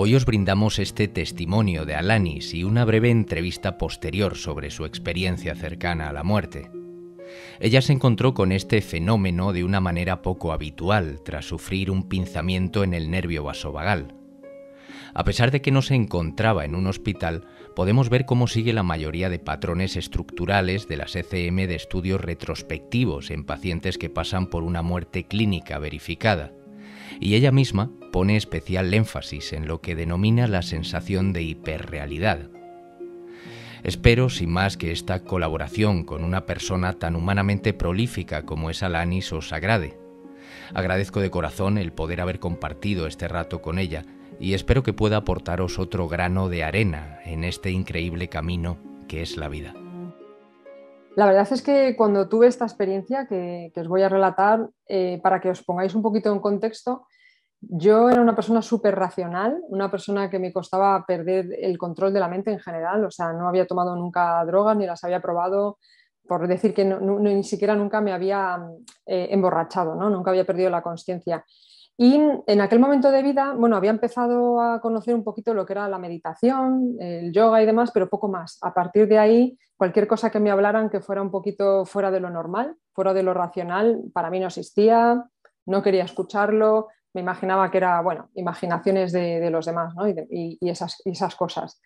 Hoy os brindamos este testimonio de Alanis y una breve entrevista posterior sobre su experiencia cercana a la muerte. Ella se encontró con este fenómeno de una manera poco habitual tras sufrir un pinzamiento en el nervio vasovagal. A pesar de que no se encontraba en un hospital, podemos ver cómo sigue la mayoría de patrones estructurales de las ECM de estudios retrospectivos en pacientes que pasan por una muerte clínica verificada y ella misma pone especial énfasis en lo que denomina la sensación de hiperrealidad. Espero, sin más, que esta colaboración con una persona tan humanamente prolífica como es Alanis os agrade. Agradezco de corazón el poder haber compartido este rato con ella y espero que pueda aportaros otro grano de arena en este increíble camino que es la vida. La verdad es que cuando tuve esta experiencia que, os voy a relatar, eh, para que os pongáis un poquito en contexto, yo era una persona súper racional, una persona que me costaba perder el control de la mente en general, o sea, no había tomado nunca drogas ni las había probado, por decir que ni siquiera nunca me había eh, emborrachado, ¿no? nunca había perdido la conciencia. Y en aquel momento de vida, bueno, había empezado a conocer un poquito lo que era la meditación, el yoga y demás, pero poco más. A partir de ahí, cualquier cosa que me hablaran que fuera un poquito fuera de lo normal, fuera de lo racional, para mí no existía, no quería escucharlo, me imaginaba que era, bueno, imaginaciones de, los demás ¿no? y, esas, esas, cosas.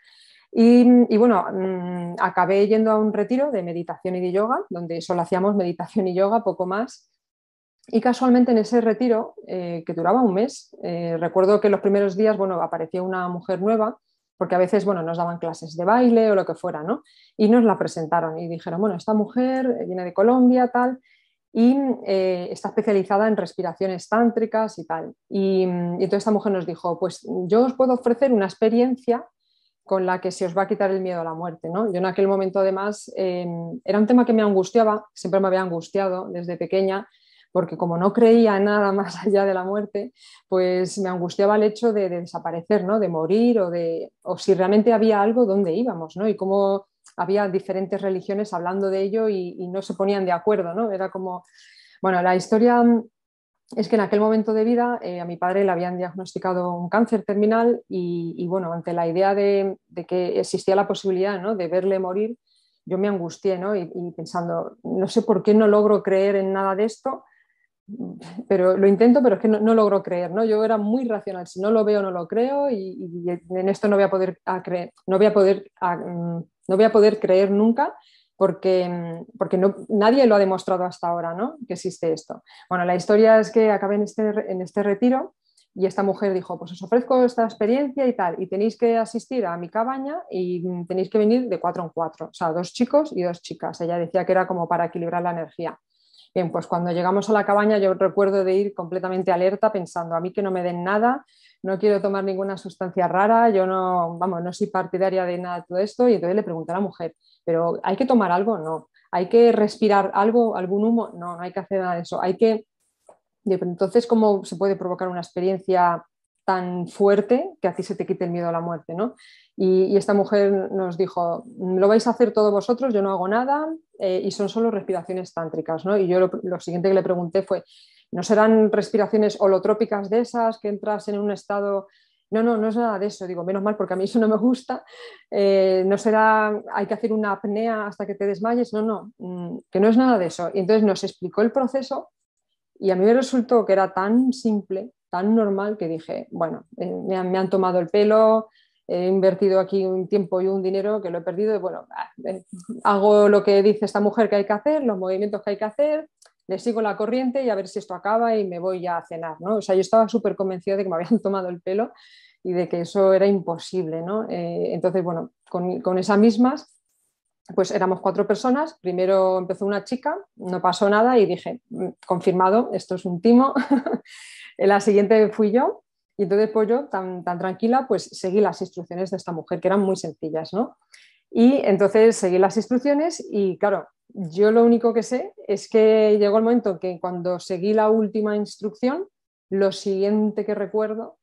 Y, bueno, mm, acabé yendo a un retiro de meditación y de yoga, donde solo hacíamos meditación y yoga, poco más. Y casualmente en ese retiro, eh, que duraba un mes, eh, recuerdo que los primeros días, bueno, aparecía una mujer nueva, porque a veces, bueno, nos daban clases de baile o lo que fuera, ¿no? Y nos la presentaron y dijeron, bueno, esta mujer eh, viene de Colombia, tal, y eh, está especializada en respiraciones tántricas y tal. Mm, y, entonces esta mujer nos dijo, pues yo os puedo ofrecer una experiencia con la que se os va a quitar el miedo a la muerte. ¿no? Yo en aquel momento además em, era un tema que me angustiaba, siempre me había angustiado desde pequeña, porque como no creía nada más allá de la muerte, pues me angustiaba el hecho de, de desaparecer, ¿no? de morir o, de, o si realmente había algo, dónde íbamos ¿no? y cómo había diferentes religiones hablando de ello y, no se ponían de acuerdo, ¿no? Era como, bueno, la historia es que en aquel momento de vida eh, a mi padre le habían diagnosticado un cáncer terminal y, bueno, ante la idea de, que existía la posibilidad ¿no? de verle morir, yo me angustié ¿no? y, pensando, no sé por qué no logro creer en nada de esto, pero lo intento, pero es que no, logro creer. ¿no? Yo era muy racional, si no lo veo, no lo creo y, en esto no voy a poder, creer, no voy a poder mm, no voy a poder creer nunca porque, porque no, nadie lo ha demostrado hasta ahora, ¿no? Que existe esto. Bueno, la historia es que acabé en este, en este retiro y esta mujer dijo, pues os ofrezco esta experiencia y tal, y tenéis que asistir a mi cabaña y tenéis que venir de cuatro en cuatro, o sea, dos chicos y dos chicas. Ella decía que era como para equilibrar la energía. Bien, pues cuando llegamos a la cabaña yo recuerdo de ir completamente alerta pensando a mí que no me den nada, no quiero tomar ninguna sustancia rara, yo no, vamos, no soy partidaria de nada de todo esto y entonces le pregunté a la mujer, pero ¿hay que tomar algo? No. ¿Hay que respirar algo, algún humo? No, no hay que hacer nada de eso. Hay que... Entonces, ¿cómo se puede provocar una experiencia tan fuerte que así se te quite el miedo a la muerte, ¿no? Y, y, esta mujer nos dijo, lo vais a hacer todos vosotros, yo no hago nada, eh, y son solo respiraciones tántricas, ¿no? Y yo lo, siguiente que le pregunté fue, ¿no serán respiraciones holotrópicas de esas que entras en un estado... No, no, no es nada de eso, digo, menos mal porque a mí eso no me gusta, eh, no será, hay que hacer una apnea hasta que te desmayes, no, no, mm, que no es nada de eso. Y entonces nos explicó el proceso y a mí me resultó que era tan simple, tan normal, que dije, bueno, eh, me han tomado el pelo, he invertido aquí un tiempo y un dinero que lo he perdido, y bueno, ah, eh, hago lo que dice esta mujer que hay que hacer, los movimientos que hay que hacer, le sigo la corriente y a ver si esto acaba y me voy ya a cenar, ¿no? O sea, yo estaba súper convencida de que me habían tomado el pelo y de que eso era imposible, ¿no? Eh, entonces, bueno, con, con esas mismas pues éramos cuatro personas, primero empezó una chica, no pasó nada y dije, mm, confirmado, esto es un timo. la siguiente fui yo y entonces pues yo, tan, tan tranquila, pues seguí las instrucciones de esta mujer, que eran muy sencillas, ¿no? Y entonces seguí las instrucciones y claro, yo lo único que sé es que llegó el momento que cuando seguí la última instrucción, lo siguiente que recuerdo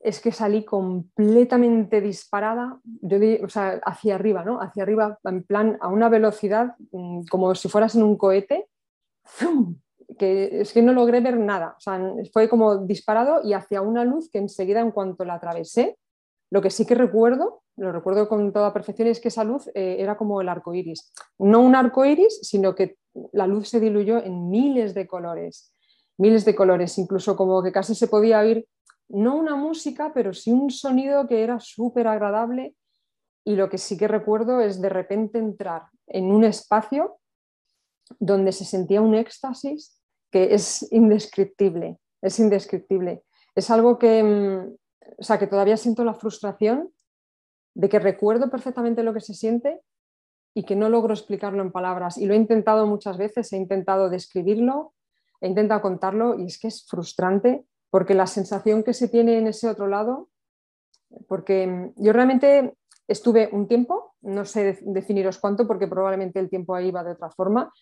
es que salí completamente disparada, yo o sea, hacia arriba, ¿no? Hacia arriba, en plan, a una velocidad mm, como si fueras en un cohete, ¡zum! que es que no logré ver nada, o sea, fue como disparado y hacia una luz que enseguida en cuanto la atravesé, lo que sí que recuerdo, lo recuerdo con toda perfección, es que esa luz eh, era como el arco iris. No un arco iris, sino que la luz se diluyó en miles de colores, miles de colores, incluso como que casi se podía oír, no una música, pero sí un sonido que era súper agradable. Y lo que sí que recuerdo es de repente entrar en un espacio donde se sentía un éxtasis que es indescriptible, es indescriptible. Es algo que, mm, sea, que todavía siento la frustración de que recuerdo perfectamente lo que se siente y que no logro explicarlo en palabras. Y lo he intentado muchas veces, he intentado describirlo, he intentado contarlo y es que es frustrante porque la sensación que se tiene en ese otro lado, porque mm, yo realmente estuve un tiempo, no sé definiros cuánto porque probablemente el tiempo ahí va de otra forma,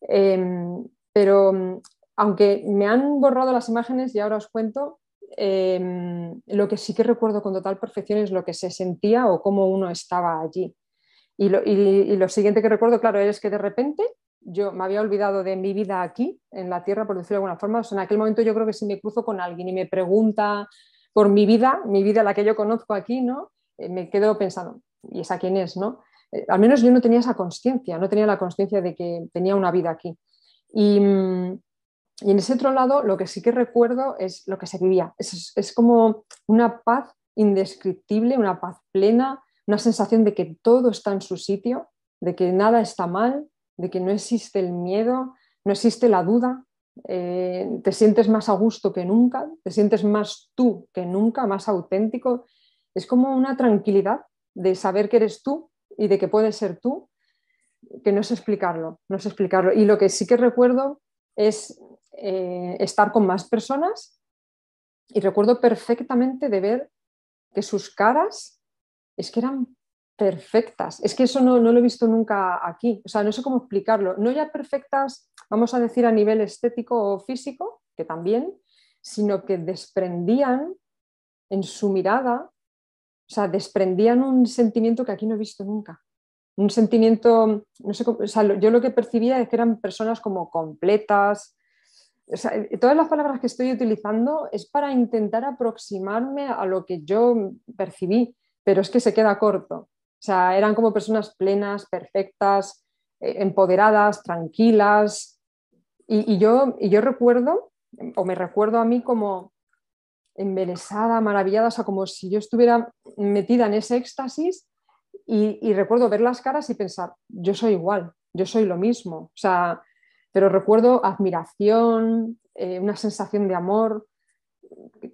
em, pero mm, aunque me han borrado las imágenes y ahora os cuento, em, lo que sí que recuerdo con total perfección es lo que se sentía o cómo uno estaba allí. Y lo, siguiente que recuerdo, claro, es que de repente yo me había olvidado de mi vida aquí, en la Tierra, por decirlo de alguna forma. sea, en aquel momento yo creo que si me cruzo con alguien y me pregunta por mi vida, mi vida la que yo conozco aquí, ¿no? Eh, me quedo pensando, ¿y esa quién es, no? Eh, al menos yo no tenía esa conciencia, no tenía la conciencia de que tenía una vida aquí. Mm, y, en ese otro lado, lo que sí que recuerdo es lo que se vivía. Es, como una paz indescriptible, una paz plena, una sensación de que todo está en su sitio, de que nada está mal, de que no existe el miedo, no existe la duda. Eh, te sientes más a gusto que nunca, te sientes más tú que nunca, más auténtico. Es como una tranquilidad de saber que eres tú y de que puedes ser tú que no sé explicarlo, no sé explicarlo. Y lo que sí que recuerdo es eh, estar con más personas y recuerdo perfectamente de ver que sus caras es que eran perfectas. Es que eso no, no, lo he visto nunca aquí. O sea, no sé cómo explicarlo. No ya perfectas, vamos a decir, a nivel estético o físico, que también, sino que desprendían en su mirada, o sea, desprendían un sentimiento que aquí no he visto nunca un sentimiento, no sé, o sea, yo lo que percibía es que eran personas como completas. O eh, todas las palabras que estoy utilizando es para intentar aproximarme a lo que yo percibí, pero es que se queda corto. O sea, eran como personas plenas, perfectas, eh, empoderadas, tranquilas. Y, yo, y yo recuerdo, o me recuerdo a mí como embelesada, maravillada, o como si yo estuviera metida en ese éxtasis y, recuerdo ver las caras y pensar, yo soy igual, yo soy lo mismo. O sea, pero recuerdo admiración, eh, una sensación de amor,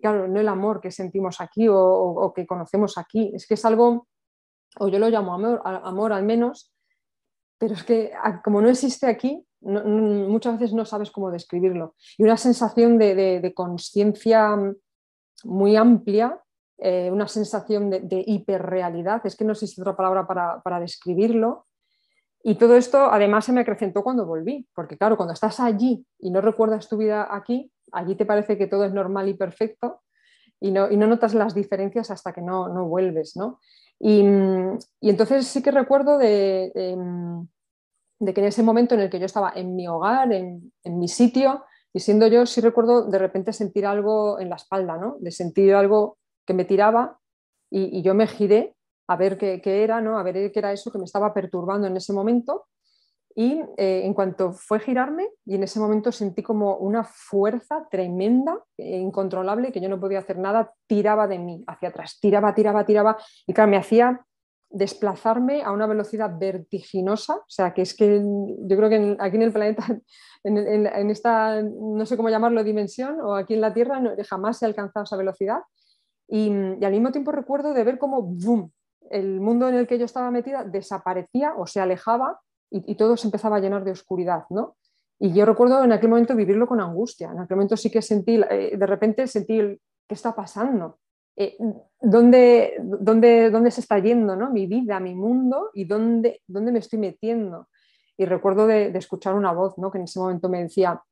claro, no el amor que sentimos aquí o, que conocemos aquí, es que es algo, o yo lo llamo amor, amor al menos, pero es que ah, como no existe aquí, muchas veces no sabes cómo describirlo. Y una sensación de, de, de conciencia muy amplia eh, una sensación de, hiperrealidad, es que no sé existe otra palabra para, describirlo. Y todo esto además se me acrecentó cuando volví, porque claro, cuando estás allí y no recuerdas tu vida aquí, allí te parece que todo es normal y perfecto y no, no notas las diferencias hasta que no, no vuelves, ¿no? Y, entonces sí que recuerdo de, que en ese momento en el que yo estaba en mi hogar, en, en, mi sitio, y siendo yo, sí recuerdo de repente sentir algo en la espalda, ¿no? De sentir algo que me tiraba y, yo me giré a ver qué, era, ¿no? A ver qué era eso que me estaba perturbando en ese momento. Y eh, en cuanto fue girarme, y en ese momento sentí como una fuerza tremenda, incontrolable, que yo no podía hacer nada, tiraba de mí hacia atrás, tiraba, tiraba, tiraba, y claro, me hacía desplazarme a una velocidad vertiginosa, o sea, que es que yo creo que aquí en el planeta, en, esta, no sé cómo llamarlo, dimensión, o aquí en la Tierra, jamás se ha alcanzado esa velocidad, Mm, y, al mismo tiempo recuerdo de ver cómo el mundo en el que yo estaba metida desaparecía o se alejaba y, todo se empezaba a llenar de oscuridad, ¿no? Y yo recuerdo en aquel momento vivirlo con angustia, en aquel momento sí que sentí, eh, de repente sentí, ¿qué está pasando? Eh, ¿dónde, dónde, dónde, se está yendo ¿no? mi vida, mi mundo y dónde, dónde me estoy metiendo? Y recuerdo de, escuchar una voz ¿no? que en ese momento me decía,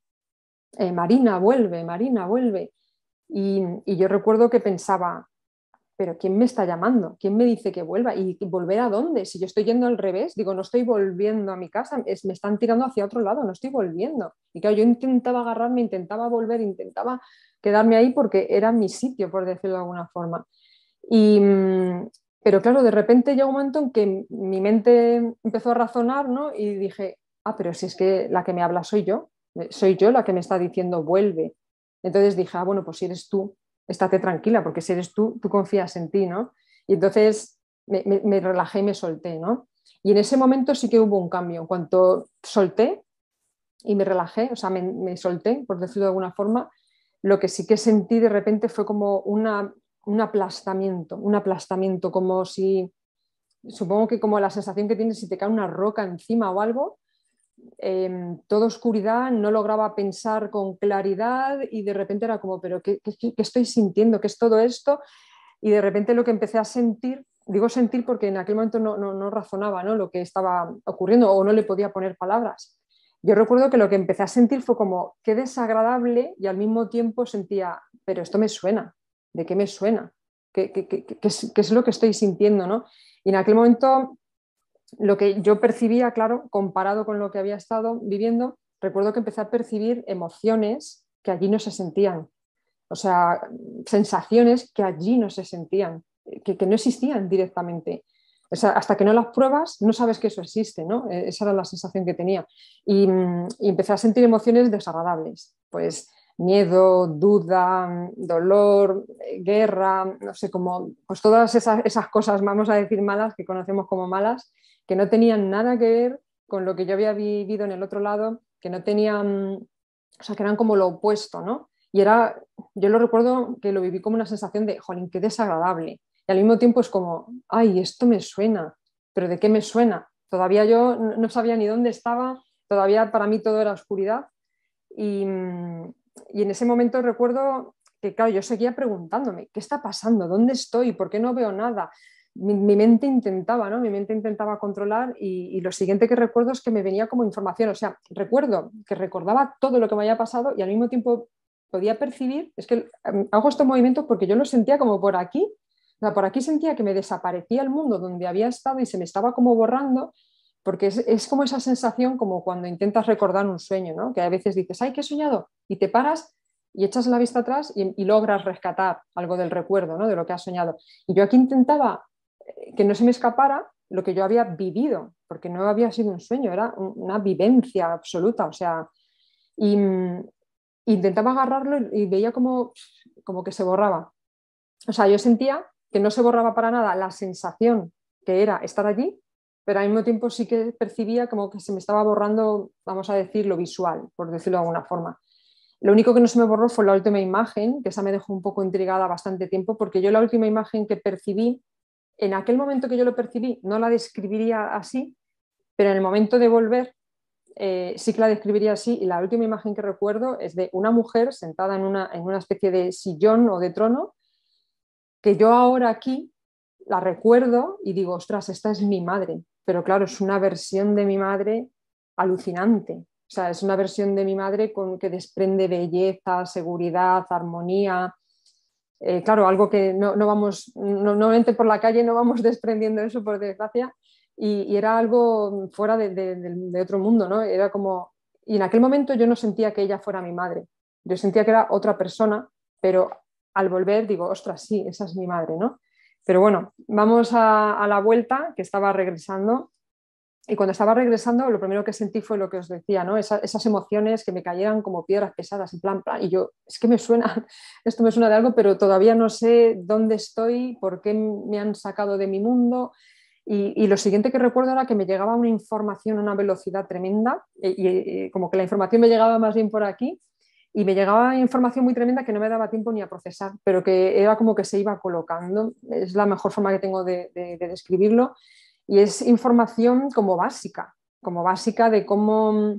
eh, Marina, vuelve, Marina, vuelve. Y, yo recuerdo que pensaba, pero ¿quién me está llamando? ¿Quién me dice que vuelva? ¿Y volver a dónde? Si yo estoy yendo al revés, digo, no estoy volviendo a mi casa, me están tirando hacia otro lado, no estoy volviendo. Y claro, yo intentaba agarrarme, intentaba volver, intentaba quedarme ahí porque era mi sitio, por decirlo de alguna forma. pero claro, de repente llegó un momento en que mi mente empezó a razonar y dije, ah, pero si es que la que me habla soy yo, soy yo la que me está diciendo vuelve, entonces dije, ah, bueno, pues si eres tú, estate tranquila, porque si eres tú, tú confías en ti, ¿no? Y entonces me, relajé y me solté, ¿no? Y en ese momento sí que hubo un cambio. En cuanto solté y me relajé, o sea, me, solté, por decirlo de alguna forma, lo que sí que sentí de repente fue como un aplastamiento, un aplastamiento, como si, supongo que como la sensación que tienes si te cae una roca encima o algo, en em, toda oscuridad, no lograba pensar con claridad y de repente era como, pero ¿qué, estoy sintiendo? ¿Qué es todo esto? Y de repente lo que empecé a sentir, digo sentir porque en aquel momento no, razonaba ¿no? lo que estaba ocurriendo o no le podía poner palabras. Yo recuerdo que lo que empecé a sentir fue como, qué desagradable y al mismo tiempo sentía, pero esto me suena, ¿de qué me suena? ¿Qué, qué, es, es, lo que estoy sintiendo? ¿no? Y en aquel momento lo que yo percibía, claro, comparado con lo que había estado viviendo, recuerdo que empecé a percibir emociones que allí no se sentían, o sea, sensaciones que allí no se sentían, que, no existían directamente. O sea, hasta que no las pruebas, no sabes que eso existe, ¿no? E, esa era la sensación que tenía. Y, empecé a sentir emociones desagradables, pues miedo, duda, dolor, guerra, no sé, como pues todas esas cosas, vamos a decir malas, que conocemos como malas, que no tenían nada que ver con lo que yo había vivido en el otro lado, que no tenían, o sea, que eran como lo opuesto, ¿no? Y era, yo lo recuerdo que lo viví como una sensación de, jolín, qué desagradable. Y al mismo tiempo es como, ay, esto me suena, pero ¿de qué me suena? Todavía yo no sabía ni dónde estaba, todavía para mí todo era oscuridad. Y, y en ese momento recuerdo que, claro, yo seguía preguntándome, ¿qué está pasando? ¿Dónde estoy? ¿Por qué no veo nada? mi, mente intentaba, ¿no? Mi mente intentaba controlar y, lo siguiente que recuerdo es que me venía como información, o sea, recuerdo que recordaba todo lo que me había pasado y al mismo tiempo podía percibir, es que em, hago estos movimientos porque yo lo sentía como por aquí, o sea, por aquí sentía que me desaparecía el mundo donde había estado y se me estaba como borrando porque es, como esa sensación como cuando intentas recordar un sueño, ¿no? que a veces dices, ay, qué he soñado, y te paras y echas la vista atrás y, logras rescatar algo del recuerdo, ¿no? de lo que has soñado. Y yo aquí intentaba que no se me escapara lo que yo había vivido, porque no había sido un sueño, era una vivencia absoluta, o sea, mm, intentaba agarrarlo y veía como, como que se borraba. O sea, yo sentía que no se borraba para nada la sensación que era estar allí, pero al mismo tiempo sí que percibía como que se me estaba borrando, vamos a decir, lo visual, por decirlo de alguna forma. Lo único que no se me borró fue la última imagen, que esa me dejó un poco intrigada bastante tiempo, porque yo la última imagen que percibí en aquel momento que yo lo percibí no la describiría así, pero en el momento de volver eh, sí que la describiría así. Y la última imagen que recuerdo es de una mujer sentada en una, en una especie de sillón o de trono, que yo ahora aquí la recuerdo y digo, ostras, esta es mi madre. Pero claro, es una versión de mi madre alucinante. O sea, es una versión de mi madre con, que desprende belleza, seguridad, armonía, eh, claro, algo que no, no vamos, normalmente por la calle no vamos desprendiendo eso, por desgracia, y, era algo fuera de, de, otro mundo, ¿no? Era como, y en aquel momento yo no sentía que ella fuera mi madre, yo sentía que era otra persona, pero al volver digo, ostras, sí, esa es mi madre, ¿no? Pero bueno, vamos a, a la vuelta, que estaba regresando, y cuando estaba regresando, lo primero que sentí fue lo que os decía, ¿no? esas emociones que me cayeran como piedras pesadas, en plan, plan, y yo, es que me suena, esto me suena de algo, pero todavía no sé dónde estoy, por qué me han sacado de mi mundo. Y, lo siguiente que recuerdo era que me llegaba una información a una velocidad tremenda, eh, y, eh, eh, como que la información me llegaba más bien por aquí, y me llegaba información muy tremenda que no me daba tiempo ni a procesar, pero que era como que se iba colocando, es la mejor forma que tengo de, de describirlo. Y es información como básica, como básica de cómo,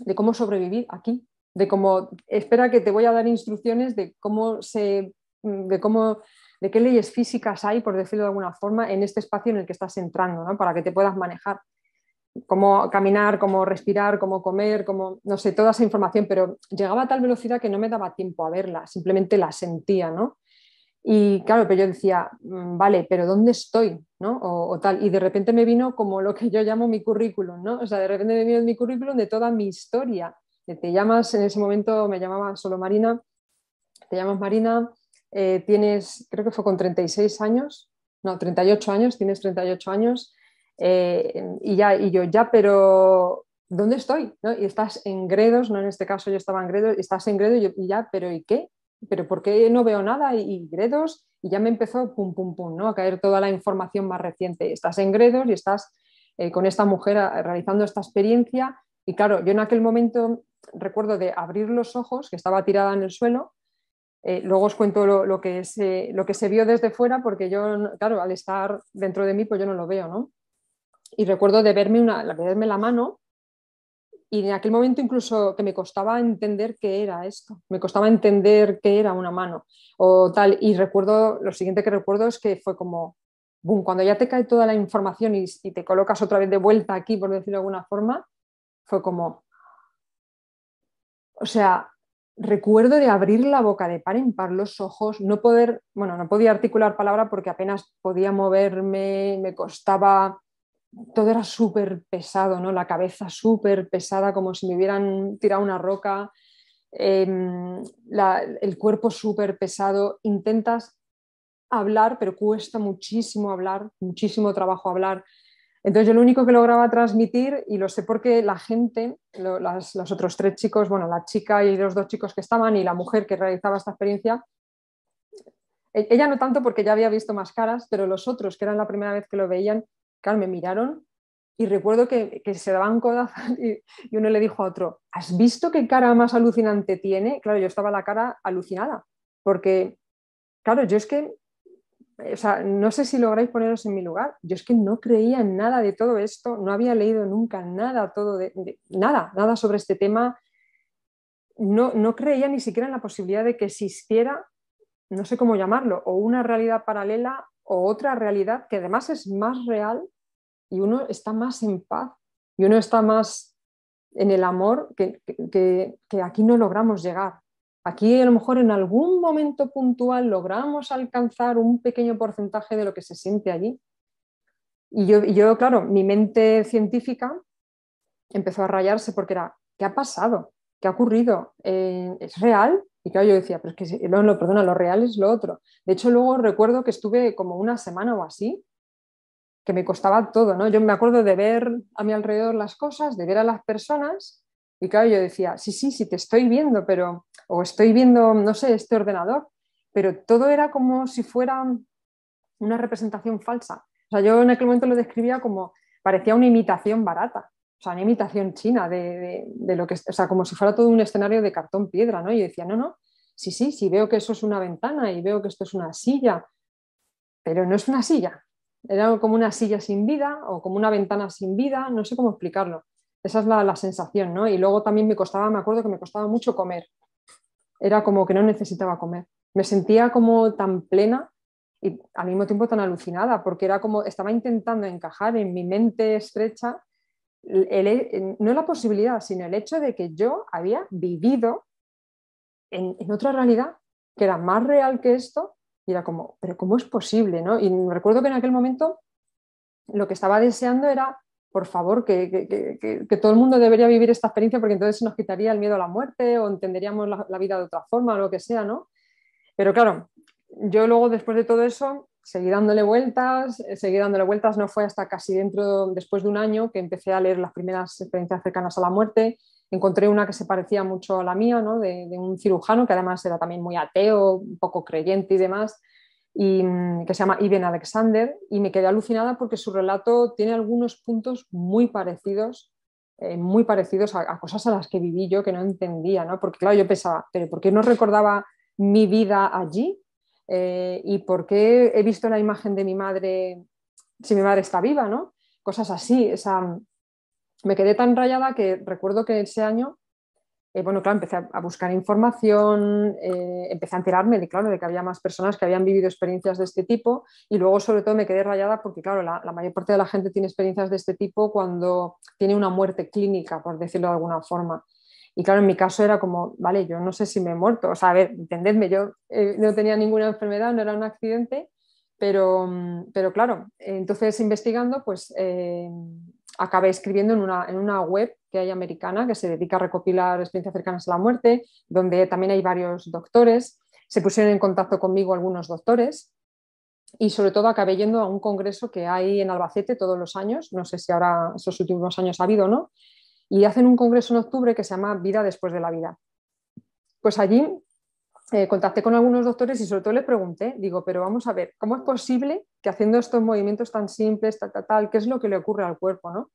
de cómo sobrevivir aquí, de cómo, espera que te voy a dar instrucciones de cómo se, de cómo, de qué leyes físicas hay, por decirlo de alguna forma, en este espacio en el que estás entrando, ¿no? para que te puedas manejar cómo caminar, cómo respirar, cómo comer, cómo, no sé, toda esa información, pero llegaba a tal velocidad que no me daba tiempo a verla, simplemente la sentía, ¿no? Y claro, pero yo decía, mm, vale, pero ¿dónde estoy? ¿no? O, tal. Y de repente me vino como lo que yo llamo mi currículum, ¿no? O sea, de repente me vino mi currículum de toda mi historia. Te llamas, en ese momento me llamaba solo Marina, te llamas Marina, eh, tienes, creo que fue con 36 años, no, 38 años, tienes 38 años, eh, y ya, y yo, ya, pero ¿dónde estoy? ¿no? Y estás en Gredos, ¿no? En este caso yo estaba en Gredos, estás en Gredos y ya, pero ¿y qué? pero ¿por qué no veo nada? Y, Gredos, y ya me empezó pum, pum, pum, ¿no? A caer toda la información más reciente. Estás en Gredos y estás eh, con esta mujer ah, realizando esta experiencia. Y claro, yo en aquel momento recuerdo de abrir los ojos, que estaba tirada en el suelo. Eh, luego os cuento lo, que se, lo que se vio desde fuera, porque yo, claro, al estar dentro de mí, pues yo no lo veo, ¿no? Y recuerdo de verme, una, verme la mano y en aquel momento incluso que me costaba entender qué era esto, me costaba entender qué era una mano o tal. Y recuerdo, lo siguiente que recuerdo es que fue como, boom, cuando ya te cae toda la información y, y te colocas otra vez de vuelta aquí, por decirlo de alguna forma, fue como, o sea, recuerdo de abrir la boca de par en par los ojos, no poder, bueno, no podía articular palabra porque apenas podía moverme, me costaba todo era súper pesado, ¿no? La cabeza súper pesada, como si me hubieran tirado una roca, em, el cuerpo súper pesado. Intentas hablar, pero cuesta muchísimo hablar, muchísimo trabajo hablar. Entonces yo lo único que lograba transmitir, y lo sé porque la gente, los otros tres chicos, bueno, la chica y los dos chicos que estaban y la mujer que realizaba esta experiencia, e, ella no tanto porque ya había visto más caras, pero los otros, que eran la primera vez que lo veían, Claro, me miraron y recuerdo que, se daban codazos y, uno le dijo a otro, ¿has visto qué cara más alucinante tiene? Claro, yo estaba la cara alucinada, porque, claro, yo es que, eh, o sea, no sé si lográis poneros en mi lugar, yo es que no creía en nada de todo esto, no había leído nunca nada, todo de, nada, nada sobre este tema, no, no creía ni siquiera en la posibilidad de que existiera, no sé cómo llamarlo, o una realidad paralela o otra realidad que además es más real y uno está más en paz y uno está más en el amor que, aquí no logramos llegar. Aquí a lo mejor en algún momento puntual logramos alcanzar un pequeño porcentaje de lo que se siente allí. Y yo, claro, mi mente científica empezó a rayarse porque era, ¿qué ha pasado? ¿Qué ha ocurrido? Eh, ¿Es real? Y claro, yo decía, pero es que perdona, lo real es lo otro. De hecho, luego recuerdo que estuve como una semana o así, que me costaba todo, ¿no? Yo me acuerdo de ver a mi alrededor las cosas, de ver a las personas, y claro, yo decía, sí, sí, sí, te estoy viendo, pero, o estoy viendo, no sé, este ordenador, pero todo era como si fuera una representación falsa. O sea, yo en aquel momento lo describía como parecía una imitación barata o sea, una imitación china de, de, lo que, o sea, como si fuera todo un escenario de cartón piedra, ¿no? Y yo decía, no, no, sí, sí, sí, veo que eso es una ventana y veo que esto es una silla, pero no es una silla. Era como una silla sin vida o como una ventana sin vida, no sé cómo explicarlo. Esa es la, la sensación, ¿no? Y luego también me costaba, me acuerdo que me costaba mucho comer. Era como que no necesitaba comer. Me sentía como tan plena y al mismo tiempo tan alucinada, porque era como, estaba intentando encajar en mi mente estrecha el, no la posibilidad, sino el hecho de que yo había vivido en, otra realidad que era más real que esto y era como, pero ¿cómo es posible? ¿no? Y recuerdo que en aquel momento lo que estaba deseando era, por favor, que, todo el mundo debería vivir esta experiencia porque entonces nos quitaría el miedo a la muerte o entenderíamos la, la vida de otra forma o lo que sea, ¿no? Pero claro, yo luego después de todo eso seguí dándole vueltas, eh, seguí dándole vueltas, no fue hasta casi dentro, después de un año, que empecé a leer las primeras experiencias cercanas a la muerte. Encontré una que se parecía mucho a la mía, ¿no? de, un cirujano que además era también muy ateo, un poco creyente y demás, y, mm, que se llama Ivan Alexander, y me quedé alucinada porque su relato tiene algunos puntos muy parecidos eh, muy parecidos a, cosas a las que viví yo que no entendía, Porque claro, yo pensaba, pero ¿por qué no recordaba mi vida allí? Eh, y por qué he visto la imagen de mi madre si mi madre está viva, ¿no? Cosas así. Esa... Me quedé tan rayada que recuerdo que ese año, eh, bueno, claro, empecé a, buscar información, eh, empecé a enterarme de, claro, de que había más personas que habían vivido experiencias de este tipo y luego sobre todo me quedé rayada porque, claro, la mayor parte de la gente tiene experiencias de este tipo cuando tiene una muerte clínica, por decirlo de alguna forma. Y claro, en mi caso era como, vale, yo no sé si me he muerto. O sea, a ver, entendedme, yo eh, no tenía ninguna enfermedad, no era un accidente, pero, mm, claro, entonces investigando, pues eh, acabé escribiendo en una, web que hay americana que se dedica a recopilar experiencias cercanas a la muerte, donde también hay varios doctores. Se pusieron en contacto conmigo algunos doctores y sobre todo acabé yendo a un congreso que hay en Albacete todos los años, no sé si ahora esos últimos años ha habido, ¿no? y hacen un congreso en octubre que se llama Vida después de la vida. Pues allí eh, contacté con algunos doctores y sobre todo les pregunté, digo, pero vamos a ver, ¿cómo es posible que haciendo estos movimientos tan simples, tal, tal, tal, qué es lo que le ocurre al cuerpo? ¿no?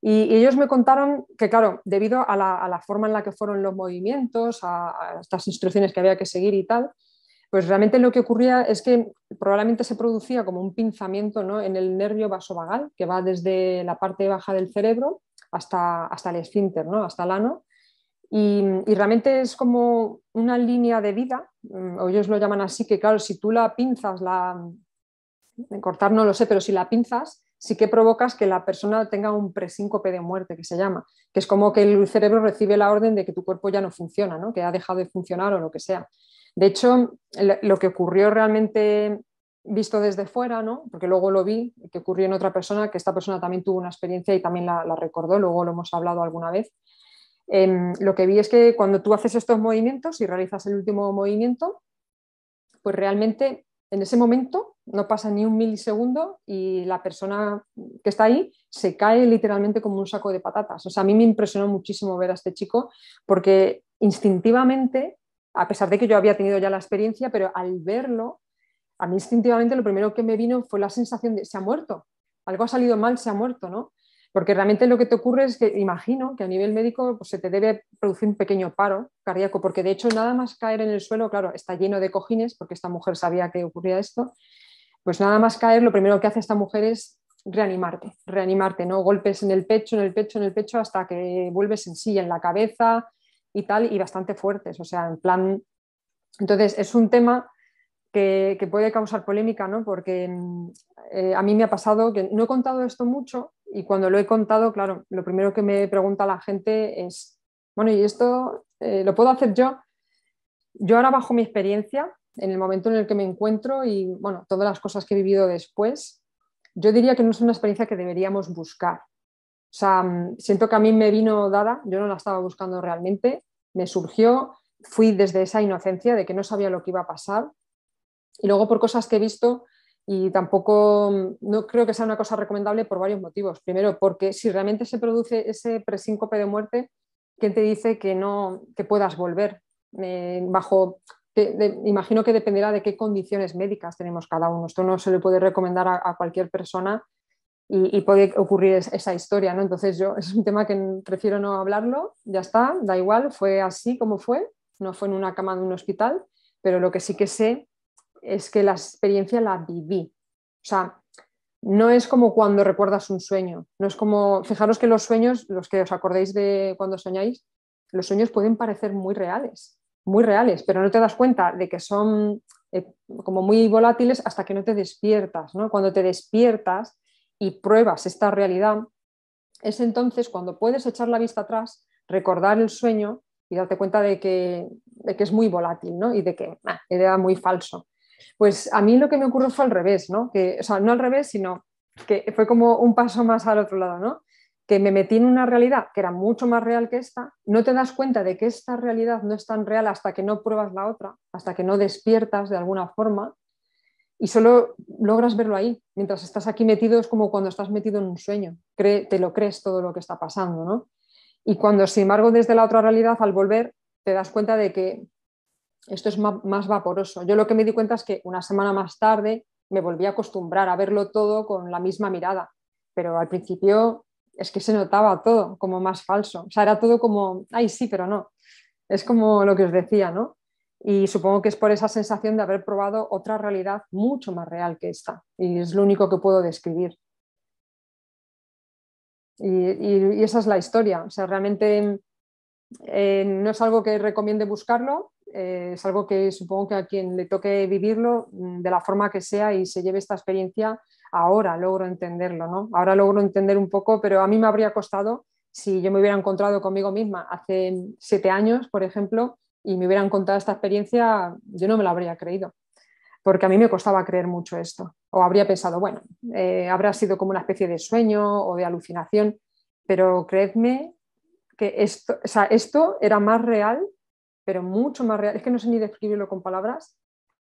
Y, ellos me contaron que, claro, debido a la, forma en la que fueron los movimientos, a, estas instrucciones que había que seguir y tal, pues realmente lo que ocurría es que probablemente se producía como un pinzamiento ¿no? en el nervio vasovagal, que va desde la parte baja del cerebro hasta, hasta el esfínter, ¿no? hasta el ano. Y, realmente es como una línea de vida, mm, o ellos lo llaman así, que claro, si tú la pinzas, la cortar no lo sé, pero si la pinzas, sí que provocas que la persona tenga un presíncope de muerte, que se llama, que es como que el cerebro recibe la orden de que tu cuerpo ya no funciona, que ha dejado de funcionar o lo que sea. De hecho, lo que ocurrió realmente visto desde fuera, ¿no? porque luego lo vi, que ocurrió en otra persona, que esta persona también tuvo una experiencia y también la, recordó, luego lo hemos hablado alguna vez. Em, lo que vi es que cuando tú haces estos movimientos y realizas el último movimiento, pues realmente en ese momento no pasa ni un milisegundo y la persona que está ahí se cae literalmente como un saco de patatas. O sea, a mí me impresionó muchísimo ver a este chico porque instintivamente, a pesar de que yo había tenido ya la experiencia, pero al verlo a mí instintivamente lo primero que me vino fue la sensación de se ha muerto, algo ha salido mal, se ha muerto, ¿no? Porque realmente lo que te ocurre es que imagino que a nivel médico pues, se te debe producir un pequeño paro cardíaco, porque de hecho nada más caer en el suelo, claro, está lleno de cojines, porque esta mujer sabía que ocurría esto, pues nada más caer, lo primero que hace esta mujer es reanimarte, reanimarte, ¿no? Golpes en el pecho, en el pecho, en el pecho, hasta que vuelves en sí, en la cabeza y tal, y bastante fuertes, o sea, en plan... Entonces, es un tema que, puede causar polémica, ¿no? Porque mm, eh, a mí me ha pasado que no he contado esto mucho y cuando lo he contado, claro, lo primero que me pregunta la gente es, bueno, ¿y esto eh, lo puedo hacer yo? Yo ahora bajo mi experiencia, en el momento en el que me encuentro y, bueno, todas las cosas que he vivido después, yo diría que no es una experiencia que deberíamos buscar. O sea, mm, siento que a mí me vino dada, yo no la estaba buscando realmente, me surgió, fui desde esa inocencia de que no sabía lo que iba a pasar y luego por cosas que he visto, y tampoco mm, no creo que sea una cosa recomendable por varios motivos. Primero, porque si realmente se produce ese presíncope de muerte, ¿quién te dice que no que puedas volver? Eh, bajo imagino que dependerá de qué condiciones médicas tenemos cada uno. Esto no se le puede recomendar a, cualquier persona y, puede ocurrir esa historia, ¿no? Entonces yo es un tema que prefiero no hablarlo. Ya está, da igual, fue así como fue. No fue en una cama de un hospital, pero lo que sí que sé es que la experiencia la viví. O sea, no es como cuando recuerdas un sueño, no es como, fijaros que los sueños, los que os acordéis de cuando soñáis, los sueños pueden parecer muy reales, muy reales, pero no te das cuenta de que son eh, como muy volátiles hasta que no te despiertas, ¿no? Cuando te despiertas y pruebas esta realidad, es entonces cuando puedes echar la vista atrás, recordar el sueño y darte cuenta de que, es muy volátil, ¿no? Y de que ah, era muy falso. Pues a mí lo que me ocurrió fue al revés, ¿no? Que, o sea, no al revés, sino que fue como un paso más al otro lado, ¿no? Que me metí en una realidad que era mucho más real que esta, no te das cuenta de que esta realidad no es tan real hasta que no pruebas la otra, hasta que no despiertas de alguna forma y solo logras verlo ahí. Mientras estás aquí metido es como cuando estás metido en un sueño, te lo crees todo lo que está pasando, ¿no? Y cuando, sin embargo, desde la otra realidad, al volver, te das cuenta de que esto es más vaporoso. Yo lo que me di cuenta es que una semana más tarde me volví a acostumbrar a verlo todo con la misma mirada, pero al principio es que se notaba todo como más falso. O sea, era todo como, ay, sí, pero no. Es como lo que os decía, ¿no? Y supongo que es por esa sensación de haber probado otra realidad mucho más real que esta. Y es lo único que puedo describir. Y, esa es la historia. O sea, realmente eh, no es algo que recomiende buscarlo, eh, es algo que supongo que a quien le toque vivirlo mm, de la forma que sea y se lleve esta experiencia, ahora logro entenderlo, ¿no? Ahora logro entender un poco, pero a mí me habría costado si yo me hubiera encontrado conmigo misma hace siete años, por ejemplo, y me hubieran contado esta experiencia, yo no me la habría creído, porque a mí me costaba creer mucho esto. O habría pensado, bueno, eh, habrá sido como una especie de sueño o de alucinación, pero creedme que esto, esto era más real pero mucho más real, es que no sé ni describirlo con palabras,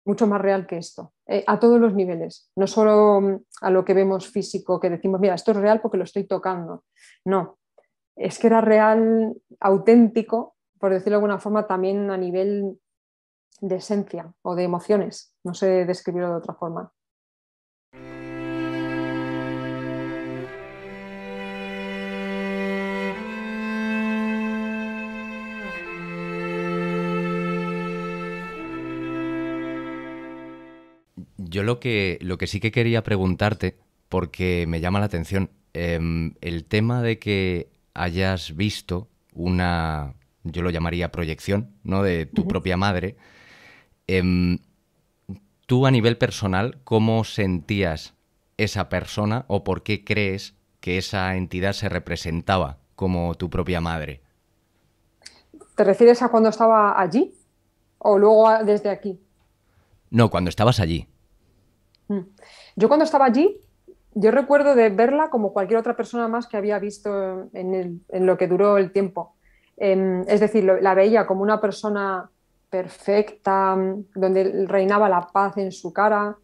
mucho más real que esto, eh, a todos los niveles, no solo mm, a lo que vemos físico, que decimos, mira, esto es real porque lo estoy tocando, no, es que era real, auténtico, por decirlo de alguna forma, también a nivel de esencia o de emociones, no sé describirlo de otra forma. Yo lo que, lo que sí que quería preguntarte, porque me llama la atención, em, el tema de que hayas visto una, yo lo llamaría proyección, ¿no? De tu propia madre. Em, tú a nivel personal, ¿cómo sentías esa persona o por qué crees que esa entidad se representaba como tu propia madre? ¿Te refieres a cuando estaba allí o luego desde aquí? No, cuando estabas allí. Mm. Yo cuando estaba allí, yo recuerdo de verla como cualquier otra persona más que había visto en, lo que duró el tiempo. Em, es decir, la veía como una persona perfecta, mm, donde reinaba la paz en su cara,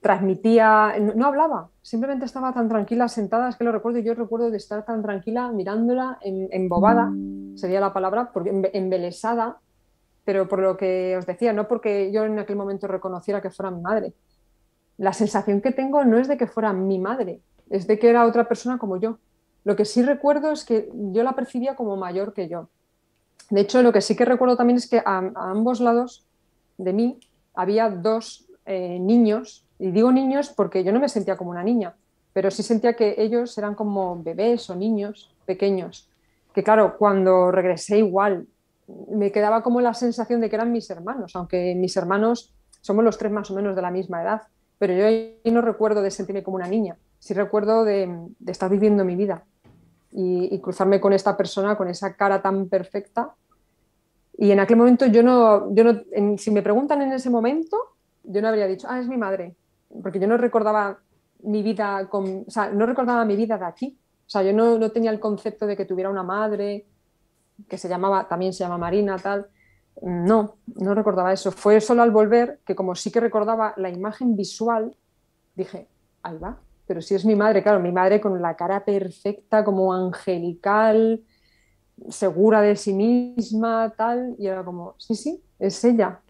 transmitía, no, hablaba, simplemente estaba tan tranquila sentada, es que lo recuerdo, yo recuerdo de estar tan tranquila mirándola, embobada, sería la palabra, porque embelesada, pero por lo que os decía, no porque yo en aquel momento reconociera que fuera mi madre, la sensación que tengo no es de que fuera mi madre, es de que era otra persona como yo. Lo que sí recuerdo es que yo la percibía como mayor que yo. De hecho, lo que sí que recuerdo también es que a, ambos lados de mí había dos eh, niños, y digo niños porque yo no me sentía como una niña, pero sí sentía que ellos eran como bebés o niños pequeños, que claro, cuando regresé igual, me quedaba como la sensación de que eran mis hermanos, aunque mis hermanos somos los tres más o menos de la misma edad, pero yo ahí no recuerdo de sentirme como una niña, sí recuerdo de, estar viviendo mi vida y, cruzarme con esta persona, con esa cara tan perfecta. Y en aquel momento yo no, si me preguntan en ese momento, yo no habría dicho, ah, es mi madre, porque yo no recordaba mi vida, no recordaba mi vida de aquí. O sea, yo no, no tenía el concepto de que tuviera una madre que se llamaba, también se llama Marina, tal. No, no recordaba eso. Fue solo al volver que como sí que recordaba la imagen visual, dije, Alba, Pero si es mi madre, claro, mi madre con la cara perfecta, como angelical, segura de sí misma, tal, y era como, sí, sí, es ella.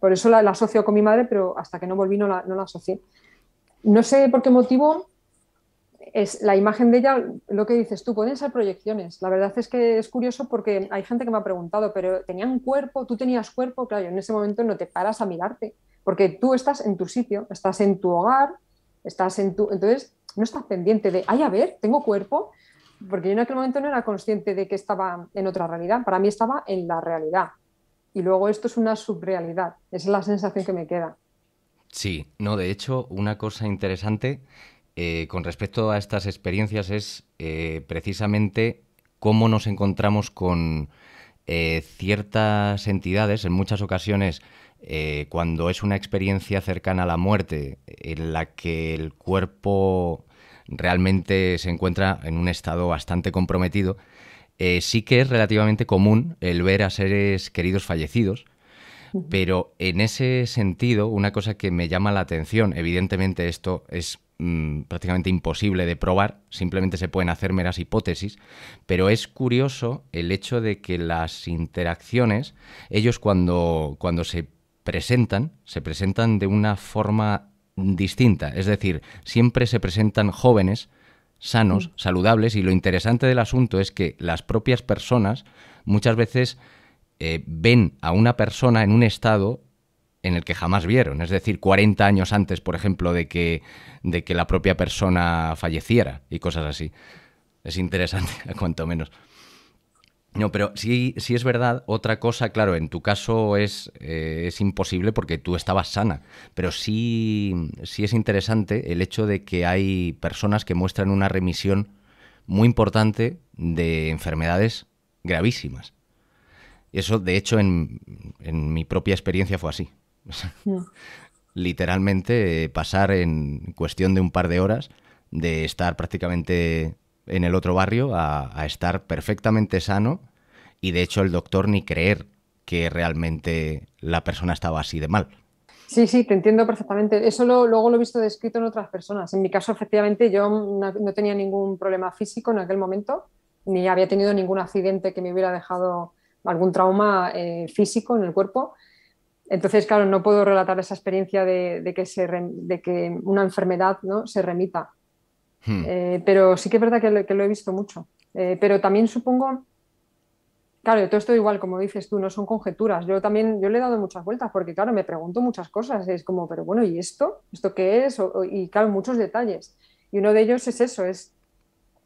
Por eso la, asocio con mi madre, pero hasta que no volví no la, no la asocié. No sé por qué motivo, es la imagen de ella, lo que dices tú, pueden ser proyecciones. La verdad es que es curioso porque hay gente que me ha preguntado, pero tenían cuerpo, tú tenías cuerpo, claro, en ese momento no te paras a mirarte, porque tú estás en tu sitio, estás en tu hogar, estás en tu... Entonces, no estás pendiente de, ay, a ver, tengo cuerpo, porque yo en aquel momento no era consciente de que estaba en otra realidad, para mí estaba en la realidad. Y luego esto es una subrealidad, esa es la sensación que me queda. Sí, no, de hecho, una cosa interesante eh, con respecto a estas experiencias es eh, precisamente cómo nos encontramos con eh, ciertas entidades, en muchas ocasiones, cuando es una experiencia cercana a la muerte, en la que el cuerpo realmente se encuentra en un estado bastante comprometido, sí que es relativamente común el ver a seres queridos fallecidos, pero en ese sentido, una cosa que me llama la atención, evidentemente esto es Mm, prácticamente imposible de probar, simplemente se pueden hacer meras hipótesis, pero es curioso el hecho de que las interacciones, ellos cuando, cuando se presentan, se presentan de una forma distinta, es decir, siempre se presentan jóvenes, sanos, mm. saludables, y lo interesante del asunto es que las propias personas muchas veces eh, ven a una persona en un estado en el que jamás vieron, es decir, 40 años antes, por ejemplo, de que, de que la propia persona falleciera y cosas así. Es interesante, cuanto menos. No, pero sí, sí es verdad, otra cosa, claro, en tu caso es, eh, es imposible porque tú estabas sana, pero sí, sí es interesante el hecho de que hay personas que muestran una remisión muy importante de enfermedades gravísimas. Eso, de hecho, en mi propia experiencia fue así. Literalmente pasar en cuestión de un par de horas de estar prácticamente en el otro barrio a, estar perfectamente sano y de hecho el doctor ni creer que realmente la persona estaba así de mal. Sí, sí, te entiendo perfectamente. Eso luego lo he visto descrito en otras personas. En mi caso, efectivamente, yo no, tenía ningún problema físico en aquel momento, ni había tenido ningún accidente que me hubiera dejado algún trauma eh, físico en el cuerpo, entonces, claro, no puedo relatar esa experiencia de, que, una enfermedad ¿no? se remita. Hmm. Eh, pero sí que es verdad que lo, he visto mucho. Eh, pero también supongo, claro, todo esto igual, como dices tú, no son conjeturas. Yo también yo le he dado muchas vueltas porque, claro, me pregunto muchas cosas. Es como, pero bueno, ¿y esto? ¿Esto qué es? y claro, muchos detalles. Y uno de ellos es eso, es,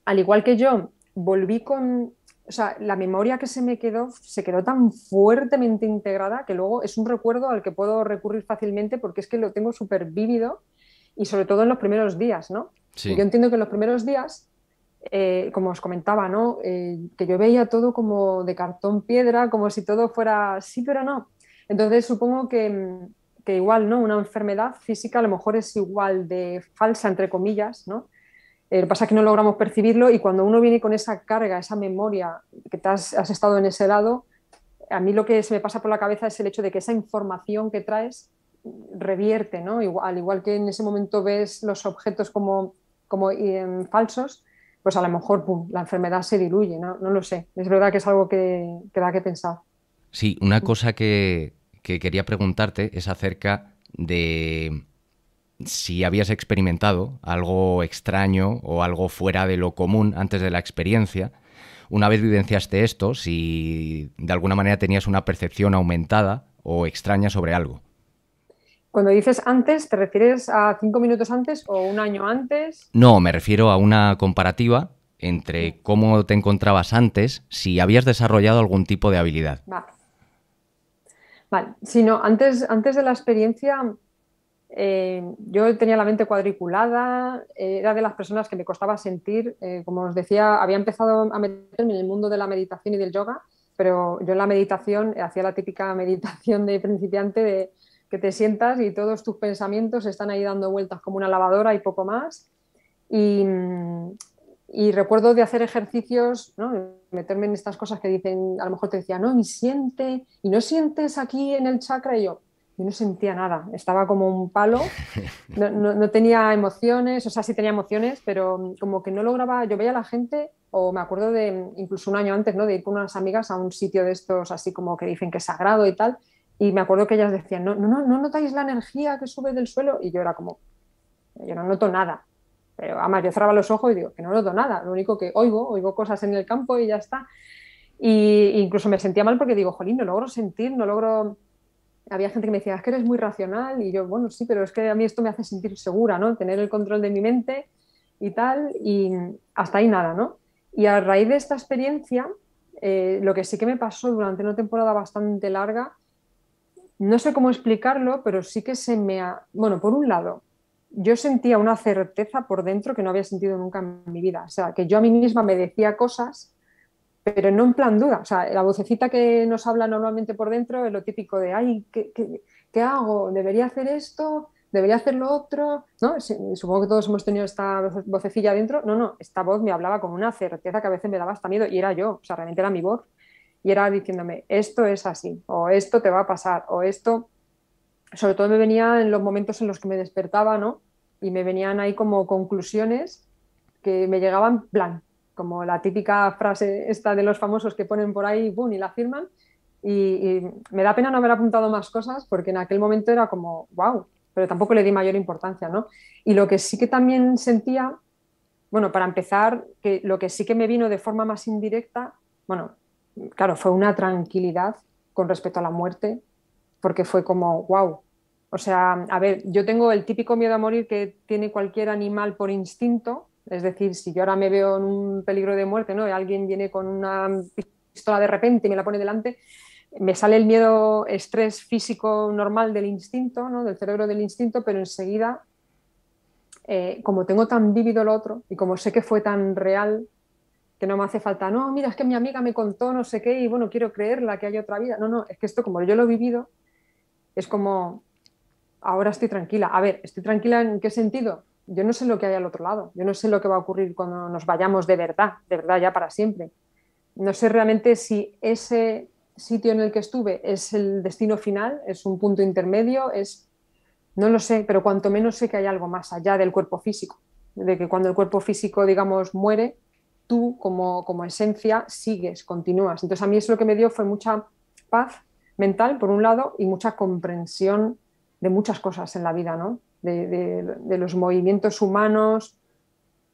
al igual que yo, volví con, o sea, la memoria que se me quedó se quedó tan fuertemente integrada que luego es un recuerdo al que puedo recurrir fácilmente porque es que lo tengo súper vívido y sobre todo en los primeros días, ¿no? Yo entiendo que en los primeros días, eh, como os comentaba, ¿no? Eh, que yo veía todo como de cartón piedra, como si todo fuera sí, pero no. Entonces supongo que, que igual, ¿no? Una enfermedad física a lo mejor es igual de falsa, entre comillas, ¿no? Eh, lo que pasa es que no logramos percibirlo y cuando uno viene con esa carga, esa memoria, que has, estado en ese lado, a mí lo que se me pasa por la cabeza es el hecho de que esa información que traes revierte, ¿no? al igual que en ese momento ves los objetos como, como em, falsos, pues a lo mejor la enfermedad se diluye, ¿no? no lo sé. Es verdad que es algo que, da que pensar. Sí, una cosa que quería preguntarte es acerca de si habías experimentado algo extraño o algo fuera de lo común antes de la experiencia. Una vez vivenciaste esto, si de alguna manera tenías una percepción aumentada o extraña sobre algo. Cuando dices antes, ¿te refieres a cinco minutos antes o un año antes? No, me refiero a una comparativa entre cómo te encontrabas antes, si habías desarrollado algún tipo de habilidad. Vale. Vale, si no, antes, antes de la experiencia eh, yo tenía la mente cuadriculada, eh, era de las personas que me costaba sentir, eh, como os decía, había empezado a meterme en el mundo de la meditación y del yoga, pero yo en la meditación hacía la típica meditación de principiante de que te sientas y todos tus pensamientos están ahí dando vueltas como una lavadora y poco más. Y, mm, recuerdo de hacer ejercicios, ¿no? meterme en estas cosas que dicen, a lo mejor te decía, no, y siente, y no sientes aquí en el chakra, y yo, yo no sentía nada, estaba como un palo, no, no, tenía emociones, o sea, sí tenía emociones, pero como que no lograba, yo veía a la gente, o me acuerdo de incluso un año antes, ¿no? De ir con unas amigas a un sitio de estos así como que dicen que es sagrado y tal, y me acuerdo que ellas decían, no, no, no, notáis la energía que sube del suelo, y yo era como, yo no noto nada. Pero además yo cerraba los ojos y digo, que no noto nada, lo único que oigo, oigo cosas en el campo y ya está. Y incluso me sentía mal porque digo, jolín, no logro sentir, no logro había gente que me decía, es que eres muy racional, y yo, bueno, sí, pero es que a mí esto me hace sentir segura, ¿no? Tener el control de mi mente y tal, y hasta ahí nada, ¿no? Y a raíz de esta experiencia, eh, lo que sí que me pasó durante una temporada bastante larga, no sé cómo explicarlo, pero sí que se me... Ha... Bueno, por un lado, yo sentía una certeza por dentro que no había sentido nunca en mi vida. O sea, que yo a mí misma me decía cosas pero no en plan duda. O sea, la vocecita que nos habla normalmente por dentro es lo típico de, ay, ¿qué, qué, qué hago? ¿Debería hacer esto? ¿Debería hacer lo otro? ¿No? Supongo que todos hemos tenido esta vocecilla dentro. No, no, esta voz me hablaba con una certeza que a veces me daba hasta miedo y era yo, o sea, realmente era mi voz. Y era diciéndome, esto es así, o esto te va a pasar, o esto... Sobre todo me venía en los momentos en los que me despertaba, ¿no? Y me venían ahí como conclusiones que me llegaban, plan, como la típica frase esta de los famosos que ponen por ahí boom, y la firman. Y, me da pena no haber apuntado más cosas porque en aquel momento era como, wow, pero tampoco le di mayor importancia, ¿no? Y lo que sí que también sentía, bueno, para empezar, que lo que sí que me vino de forma más indirecta, bueno, claro, fue una tranquilidad con respecto a la muerte, porque fue como, wow. O sea, a ver, yo tengo el típico miedo a morir que tiene cualquier animal por instinto, es decir, si yo ahora me veo en un peligro de muerte, ¿no? Y alguien viene con una pistola de repente y me la pone delante, me sale el miedo, estrés físico normal del instinto, ¿no? del cerebro del instinto, pero enseguida, eh, como tengo tan vivido lo otro y como sé que fue tan real, que no me hace falta, no, mira, es que mi amiga me contó no sé qué y bueno, quiero creerla, que hay otra vida. No, no, es que esto como yo lo he vivido, es como, ahora estoy tranquila. A ver, ¿estoy tranquila en qué sentido? yo no sé lo que hay al otro lado, yo no sé lo que va a ocurrir cuando nos vayamos de verdad, de verdad ya para siempre. No sé realmente si ese sitio en el que estuve es el destino final, es un punto intermedio, es no lo sé, pero cuanto menos sé que hay algo más allá del cuerpo físico, de que cuando el cuerpo físico, digamos, muere, tú como, esencia sigues, continúas. Entonces a mí eso lo que me dio fue mucha paz mental, por un lado, y mucha comprensión de muchas cosas en la vida, ¿no? de, los movimientos humanos.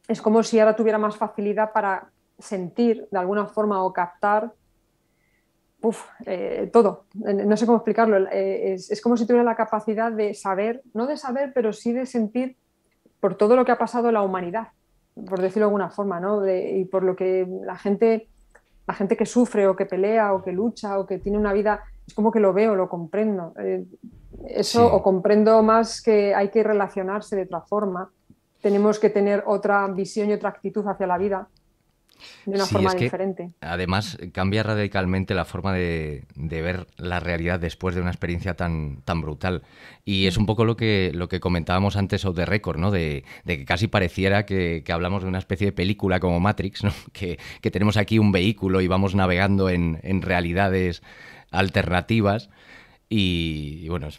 Es como si ahora tuviera más facilidad para sentir de alguna forma o captar eh, todo. Eh, no sé cómo explicarlo. Eh, es, como si tuviera la capacidad de saber, no de saber, pero sí de sentir por todo lo que ha pasado la humanidad, por decirlo de alguna forma, ¿no? y por lo que la gente, la gente que sufre o que pelea o que lucha o que tiene una vida, es como que lo veo, lo comprendo. Eso o comprendo más que hay que relacionarse de otra forma, tenemos que tener otra visión y otra actitud hacia la vida de una forma diferente. Además, cambia radicalmente la forma de, ver la realidad después de una experiencia tan, brutal. Y es un poco lo que, lo que comentábamos antes o de récord, ¿no? De, que casi pareciera que, hablamos de una especie de película como Matrix, ¿no? Que, que tenemos aquí un vehículo y vamos navegando en, en realidades alternativas. Y, bueno, es,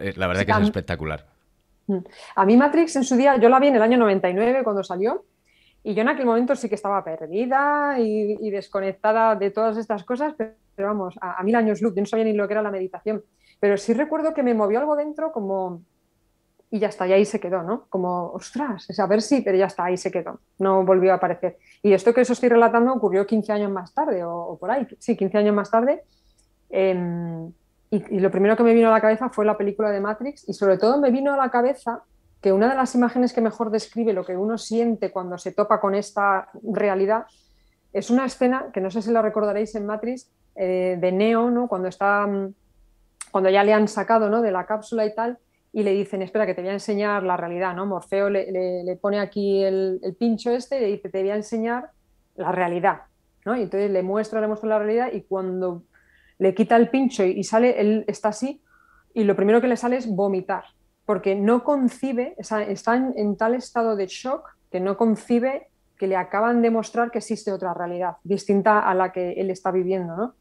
eh, la verdad que es espectacular. Mm. A mí Matrix en su día, yo la vi en el año 99 cuando salió, y yo en aquel momento sí que estaba perdida y, desconectada de todas estas cosas, pero, vamos, a, mil años luz, yo no sabía ni lo que era la meditación, pero sí recuerdo que me movió algo dentro como... Y ya está, y ahí se quedó, ¿no? Como, ostras, a ver si, pero ya está, ahí se quedó, no volvió a aparecer. Y esto que os estoy relatando ocurrió 15 años más tarde, o, por ahí, sí, 15 años más tarde, en em, y, lo primero que me vino a la cabeza fue la película de Matrix y sobre todo me vino a la cabeza que una de las imágenes que mejor describe lo que uno siente cuando se topa con esta realidad es una escena que no sé si la recordaréis en Matrix eh, de Neo, ¿no? cuando, está, mm, cuando ya le han sacado ¿no? de la cápsula y tal y le dicen, espera, que te voy a enseñar la realidad, ¿no? Morfeo le, pone aquí el, pincho este y le dice, te voy a enseñar la realidad, ¿no? Y entonces le muestra, le muestra la realidad y cuando le quita el pincho y sale, él está así, y lo primero que le sale es vomitar, porque no concibe, está en, tal estado de shock que no concibe que le acaban de mostrar que existe otra realidad, distinta a la que él está viviendo, ¿no?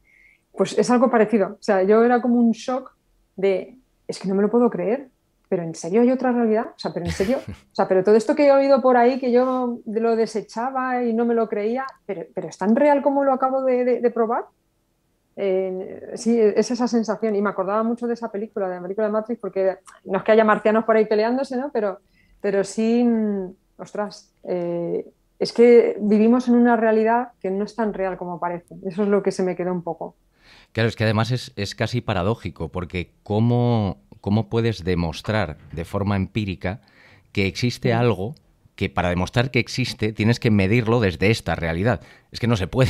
Pues es algo parecido. O sea, yo era como un shock de, es que no me lo puedo creer, pero ¿en serio hay otra realidad? O sea, pero en serio, o sea, pero todo esto que he oído por ahí, que yo lo desechaba y no me lo creía, pero, ¿es tan real como lo acabo de probar? Eh, sí, es esa sensación. Y me acordaba mucho de esa película, de la película de Matrix, porque no es que haya marcianos por ahí peleándose, ¿no? Pero, pero sí, mm, ostras, eh, es que vivimos en una realidad que no es tan real como parece. Eso es lo que se me quedó un poco. Claro, es que además es, casi paradójico, porque ¿cómo, ¿cómo puedes demostrar de forma empírica que existe algo que para demostrar que existe tienes que medirlo desde esta realidad? Es que no se puede.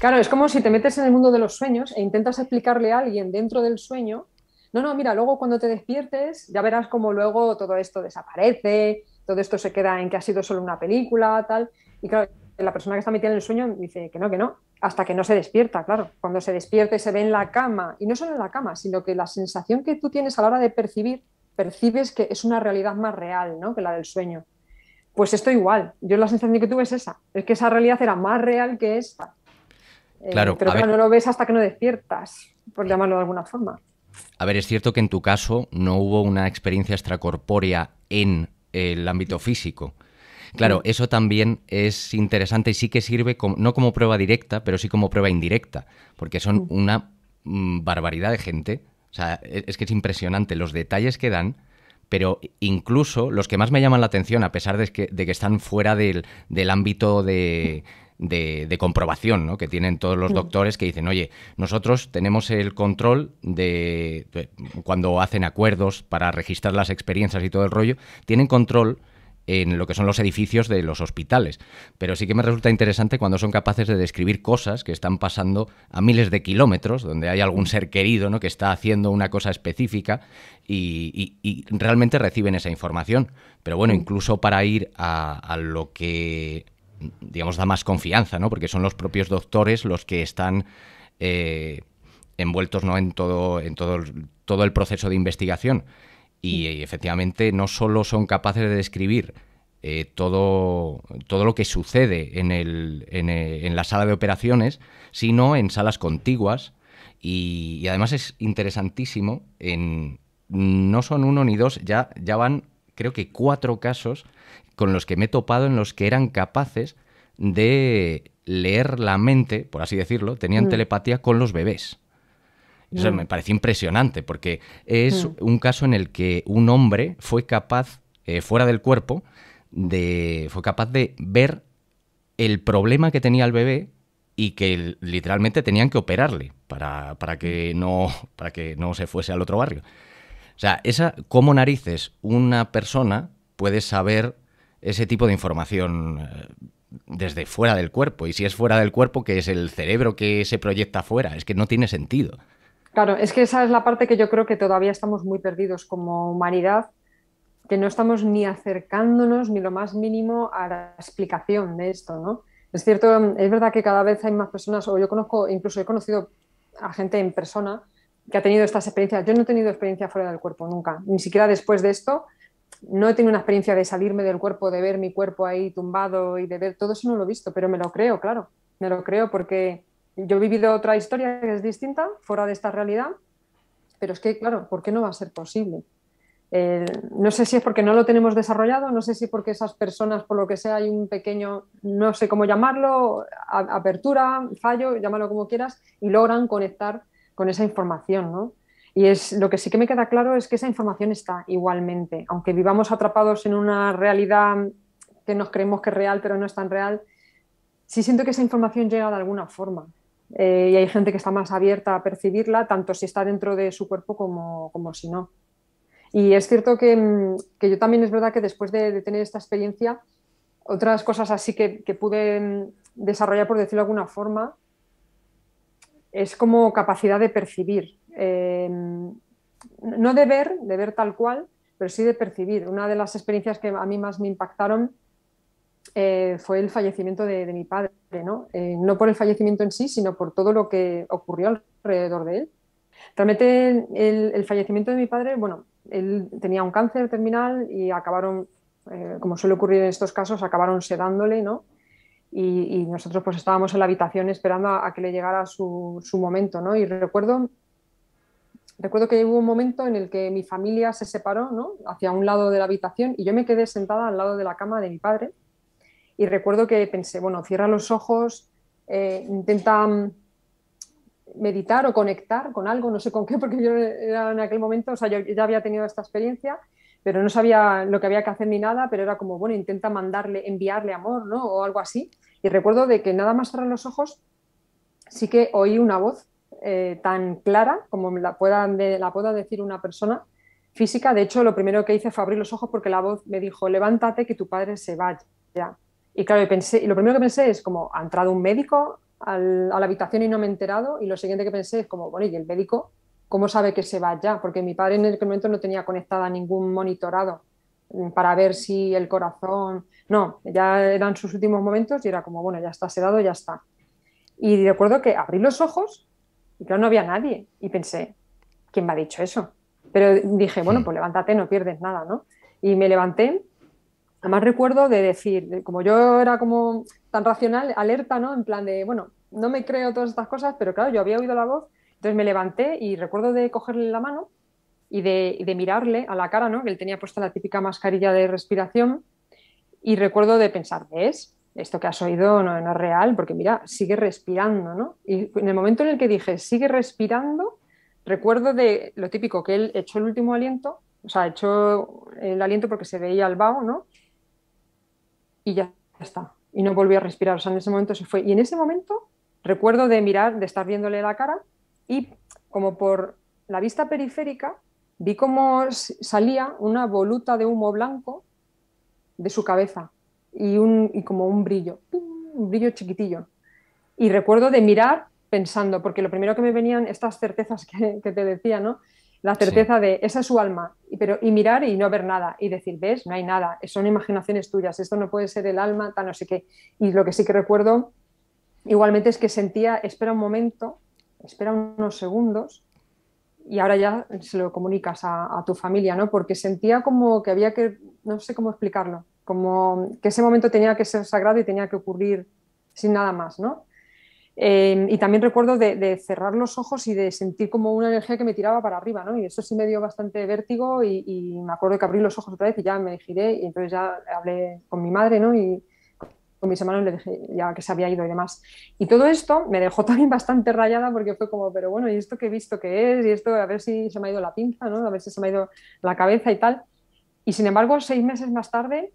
Claro, es como si te metes en el mundo de los sueños e intentas explicarle a alguien dentro del sueño, no, no, mira, luego cuando te despiertes ya verás cómo luego todo esto desaparece, todo esto se queda en que ha sido solo una película, tal. Y claro, la persona que está metida en el sueño dice que no, que no, hasta que no se despierta, claro. Cuando se despierte se ve en la cama, y no solo en la cama, sino que la sensación que tú tienes a la hora de percibir, percibes que es una realidad más real ¿no? que la del sueño. Pues esto igual, yo la sensación que tuve es esa, es que esa realidad era más real que esta. Eh, claro, pero no lo ves hasta que no despiertas, por eh. llamarlo de alguna forma. A ver, es cierto que en tu caso no hubo una experiencia extracorpórea en el ámbito físico. Claro, eso también es interesante y sí que sirve no como prueba directa, pero sí como prueba indirecta, porque son mm. una mm, barbaridad de gente. O sea, e, es que es impresionante los detalles que dan, pero incluso los que más me llaman la atención, a pesar de que, están fuera del ámbito de, de, comprobación que tienen todos los mm. doctores que dicen, oye, nosotros tenemos el control de, cuando hacen acuerdos para registrar las experiencias y todo el rollo, tienen control en lo que son los edificios de los hospitales. Pero sí que me resulta interesante cuando son capaces de describir cosas que están pasando a miles de kilómetros, donde hay algún ser querido ¿no? que está haciendo una cosa específica y, realmente reciben esa información. Pero bueno, mm. incluso para ir a lo que digamos, da más confianza, ¿no? Porque son los propios doctores los que están eh, envueltos ¿no? en, todo, todo, el proceso de investigación. Y, efectivamente no solo son capaces de describir eh, todo, lo que sucede eh, en, la sala de operaciones, sino en salas contiguas. Y, además es interesantísimo, en, no son uno ni dos, ya, ya van creo que cuatro casos con los que me he topado en los que eran capaces de leer la mente, por así decirlo, tenían mm. telepatía con los bebés. Eso me pareció impresionante porque es mm. un caso en el que un hombre fue capaz, eh, fuera del cuerpo, de, fue capaz de ver el problema que tenía el bebé y que literalmente tenían que operarle para, que, no, para que no se fuese al otro barrio. O sea, esa, como narices una persona puede saber ese tipo de información eh, desde fuera del cuerpo. Y si es fuera del cuerpo, que es el cerebro que se proyecta fuera, es que no tiene sentido. Claro, es que esa es la parte que yo creo que todavía estamos muy perdidos como humanidad, que no estamos ni acercándonos ni lo más mínimo a la explicación de esto, ¿no? Es cierto, es verdad que cada vez hay más personas, o yo conozco, incluso he conocido a gente en persona que ha tenido estas experiencias. Yo no he tenido experiencia fuera del cuerpo nunca, ni siquiera después de esto, no he tenido una experiencia de salirme del cuerpo, de ver mi cuerpo ahí tumbado y de ver todo eso, no lo he visto, pero me lo creo, claro, me lo creo porque yo he vivido otra historia que es distinta, fuera de esta realidad, pero es que, claro, ¿por qué no va a ser posible? Eh, no sé si es porque no lo tenemos desarrollado, no sé si porque esas personas, por lo que sea, hay un pequeño, no sé cómo llamarlo, apertura, fallo, llámalo como quieras, y logran conectar con esa información, ¿no? Y es, lo que sí que me queda claro es que esa información está igualmente, aunque vivamos atrapados en una realidad que nos creemos que es real, pero no es tan real, sí siento que esa información llega de alguna forma. Eh, y hay gente que está más abierta a percibirla, tanto si está dentro de su cuerpo como, si no. Y es cierto mm, que, yo también es verdad que después de, tener esta experiencia, otras cosas así que, que, pude mm, desarrollar, por decirlo de alguna forma, es como capacidad de percibir. Eh, no de ver, de ver tal cual, pero sí de percibir. Una de las experiencias que a mí más me impactaron eh, fue el fallecimiento de, mi padre, ¿no? Eh, ¿no? por el fallecimiento en sí, sino por todo lo que ocurrió alrededor de él. Realmente el, fallecimiento de mi padre, bueno, él tenía un cáncer terminal y acabaron, como suele ocurrir en estos casos, acabaron sedándole, ¿no? Y, nosotros pues estábamos en la habitación esperando a, que le llegara su, su momento, ¿no? Y recuerdo recuerdo que hubo un momento en el que mi familia se separó ¿no? hacia un lado de la habitación y yo me quedé sentada al lado de la cama de mi padre. Y recuerdo que pensé, bueno, cierra los ojos, eh, intenta mm, meditar o conectar con algo, no sé con qué, porque yo en aquel momento, o sea, yo ya había tenido esta experiencia, pero no sabía lo que había que hacer ni nada, pero era como, bueno, intenta mandarle, enviarle amor, ¿no? O algo así. Y recuerdo de que nada más cerrar los ojos, sí que oí una voz eh, tan clara como la pueda, la pueda decir una persona física. De hecho, lo primero que hice fue abrir los ojos porque la voz me dijo, levántate que tu padre se vaya. Y claro, pensé, y lo primero que pensé es como, ha entrado un médico a la habitación y no me he enterado. Y lo siguiente que pensé es como, bueno, ¿y el médico cómo sabe que se vaya? Porque mi padre en el momento no tenía conectada ningún monitorado mm, para ver si el corazón... No, ya eran sus últimos momentos y era como, bueno, ya está sedado, ya está. Y recuerdo que abrí los ojos y claro, no había nadie. Y pensé, ¿quién me ha dicho eso? Pero dije, bueno, hmm. pues levántate, no pierdes nada, ¿no? Y me levanté. Además recuerdo de decir, como yo era como tan racional, alerta, ¿no? En plan de, bueno, no me creo todas estas cosas, pero claro, yo había oído la voz. Entonces me levanté y recuerdo de cogerle la mano y de, mirarle a la cara, ¿no? Que él tenía puesta la típica mascarilla de respiración. Y recuerdo de pensar, ¿es...? esto que has oído no, es real, porque mira, sigue respirando, ¿no? Y en el momento en el que dije, sigue respirando, recuerdo de lo típico, que él echó el último aliento, o sea, echó el aliento porque se veía el vaho ¿no? Y ya está. Y no volvió a respirar, o sea, en ese momento se fue. Y en ese momento recuerdo de mirar, de estar viéndole la cara y como por la vista periférica vi como salía una voluta de humo blanco de su cabeza y, un, y como un brillo, un brillo chiquitillo. Y recuerdo de mirar pensando, porque lo primero que me venían estas certezas que, te decía, ¿no? La certeza de esa es su alma, y, pero, y mirar y no ver nada, y decir, ves, no hay nada, son imaginaciones tuyas, esto no puede ser el alma, tal, no sé qué. Y lo que sí que recuerdo igualmente es que sentía, espera un momento, espera unos segundos, y ahora ya se lo comunicas a, a tu familia, ¿no? Porque sentía como que había que, no sé cómo explicarlo, como que ese momento tenía que ser sagrado y tenía que ocurrir sin nada más, ¿no? Em, y también recuerdo de, cerrar los ojos y de sentir como una energía que me tiraba para arriba, ¿no? Y eso sí me dio bastante vértigo y, me acuerdo que abrí los ojos otra vez y ya me giré y entonces ya hablé con mi madre, ¿no? Y con mis hermanos le dije ya que se había ido y demás. Y todo esto me dejó también bastante rayada porque fue como, pero bueno, ¿y esto qué he visto que es? Y esto, a ver si se me ha ido la pinza, ¿no? A ver si se me ha ido la cabeza y tal. Y sin embargo, seis meses más tarde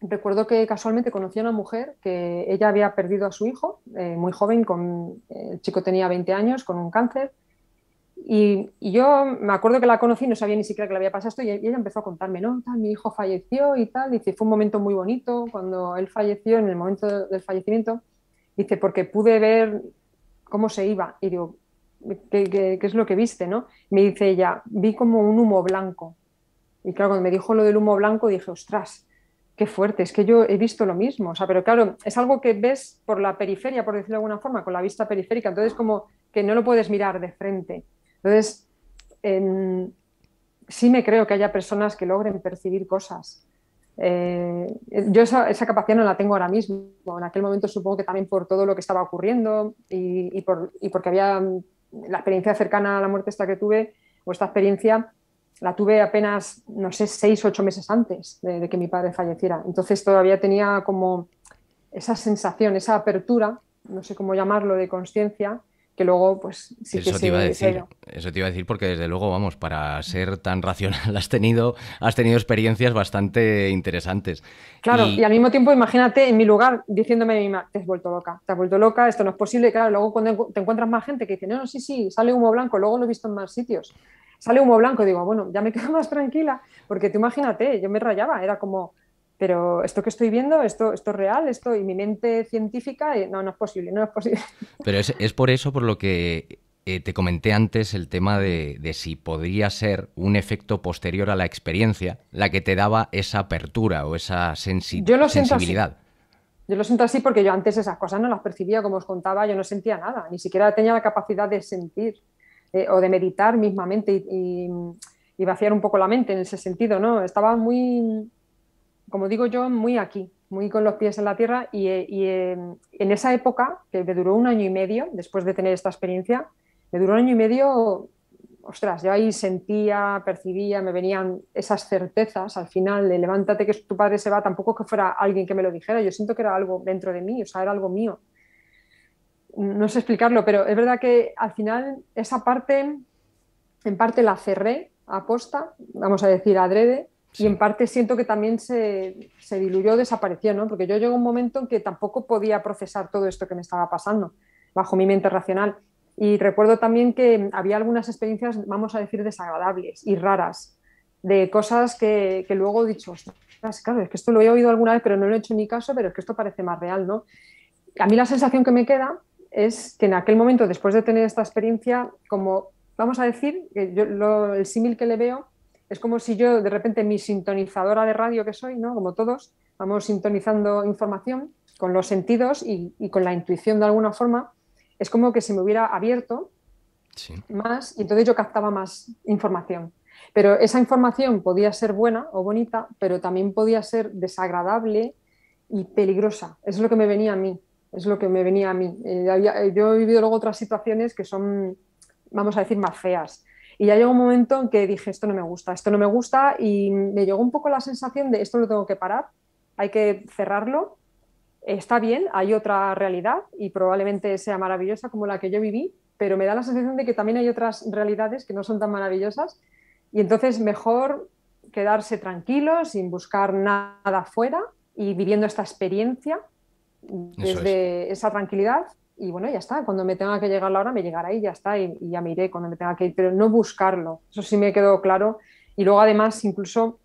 recuerdo que casualmente conocí a una mujer que ella había perdido a su hijo eh, muy joven, con, eh, el chico tenía 20 años con un cáncer. Y, yo me acuerdo que la conocí, no sabía ni siquiera que le había pasado esto, y, ella empezó a contarme, no, mi hijo falleció y tal. Dice, fue un momento muy bonito cuando él falleció, en el momento del fallecimiento. Dice, porque pude ver cómo se iba. Y digo, ¿qué, es lo que viste? ¿no? Me dice ella, vi como un humo blanco. Y claro, cuando me dijo lo del humo blanco, dije, ostras, Qué fuerte, es que yo he visto lo mismo, o sea, pero claro, es algo que ves por la periferia, por decirlo de alguna forma, con la vista periférica, entonces como que no lo puedes mirar de frente. Entonces, em, sí me creo que haya personas que logren percibir cosas. Eh, yo esa, capacidad no la tengo ahora mismo, en aquel momento supongo que también por todo lo que estaba ocurriendo y, por, y porque había la experiencia cercana a la muerte esta que tuve, o esta experiencia, la tuve apenas, no sé, seis, o ocho meses antes de, que mi padre falleciera. Entonces todavía tenía como esa sensación, esa apertura, no sé cómo llamarlo, de conciencia, que luego pues si eso te iba a decir eso te iba a decir porque desde luego vamos para ser tan racional has tenido has tenido experiencias bastante interesantes claro y, al mismo tiempo imagínate en mi lugar diciéndome a te has vuelto loca te has vuelto loca esto no es posible claro luego cuando te encuentras más gente que dice no no sí sí sale humo blanco luego lo he visto en más sitios sale humo blanco, digo, bueno, ya me quedo más tranquila, porque tú imagínate, yo me rayaba, era como, pero esto que estoy viendo, esto, esto es real, esto, y mi mente científica, eh, no, no es posible, no es posible. Pero es, por eso por lo que eh, te comenté antes el tema de, si podría ser un efecto posterior a la experiencia la que te daba esa apertura o esa sensibilidad yo lo sensibilidad. Yo lo siento así porque yo antes esas cosas no las percibía, como os contaba, yo no sentía nada, ni siquiera tenía la capacidad de sentir. Eh, o de meditar mismamente y, vaciar un poco la mente en ese sentido, ¿no? Estaba muy, como digo yo, muy aquí, muy con los pies en la tierra y, eh, y eh, en esa época, que me duró un año y medio, después de tener esta experiencia, me duró un año y medio ostras, yo ahí sentía, percibía, me venían esas certezas al final de levántate que tu padre se va, tampoco que fuera alguien que me lo dijera, yo siento que era algo dentro de mí, o sea, era algo mío no sé explicarlo, pero es verdad que al final esa parte, en parte la cerré aposta, vamos a decir adrede, y en parte siento que también se, se diluyó, desapareció, ¿no? Porque yo a un momento en que tampoco podía procesar todo esto que me estaba pasando bajo mi mente racional. Y recuerdo también que había algunas experiencias, vamos a decir, desagradables y raras, de cosas que, luego he dicho, claro, es que esto lo he oído alguna vez, pero no lo he hecho ni caso, pero es que esto parece más real, ¿no? A mí la sensación que me queda es que en aquel momento, después de tener esta experiencia, como vamos a decir, que yo, el símil que le veo es como si yo de repente mi sintonizadora de radio que soy, ¿no? como todos, vamos sintonizando información con los sentidos y, con la intuición de alguna forma, es como que se me hubiera abierto más y entonces yo captaba más información. Pero esa información podía ser buena o bonita, pero también podía ser desagradable y peligrosa. Eso es lo que me venía a mí es lo que me venía a mí. Eh, eh, yo he vivido luego otras situaciones que son, vamos a decir, más feas. Y ya llegó un momento en que dije, esto no me gusta, esto no me gusta, y me llegó un poco la sensación de, esto lo tengo que parar, hay que cerrarlo, está bien, hay otra realidad y probablemente sea maravillosa como la que yo viví, pero me da la sensación de que también hay otras realidades que no son tan maravillosas y entonces mejor quedarse tranquilo, sin buscar nada afuera y viviendo esta experiencia desde esa tranquilidad y bueno, ya está, cuando me tenga que llegar la hora me llegará y ya está, y, ya me iré cuando me tenga que ir, pero no buscarlo, eso sí me quedó claro. Y luego además, incluso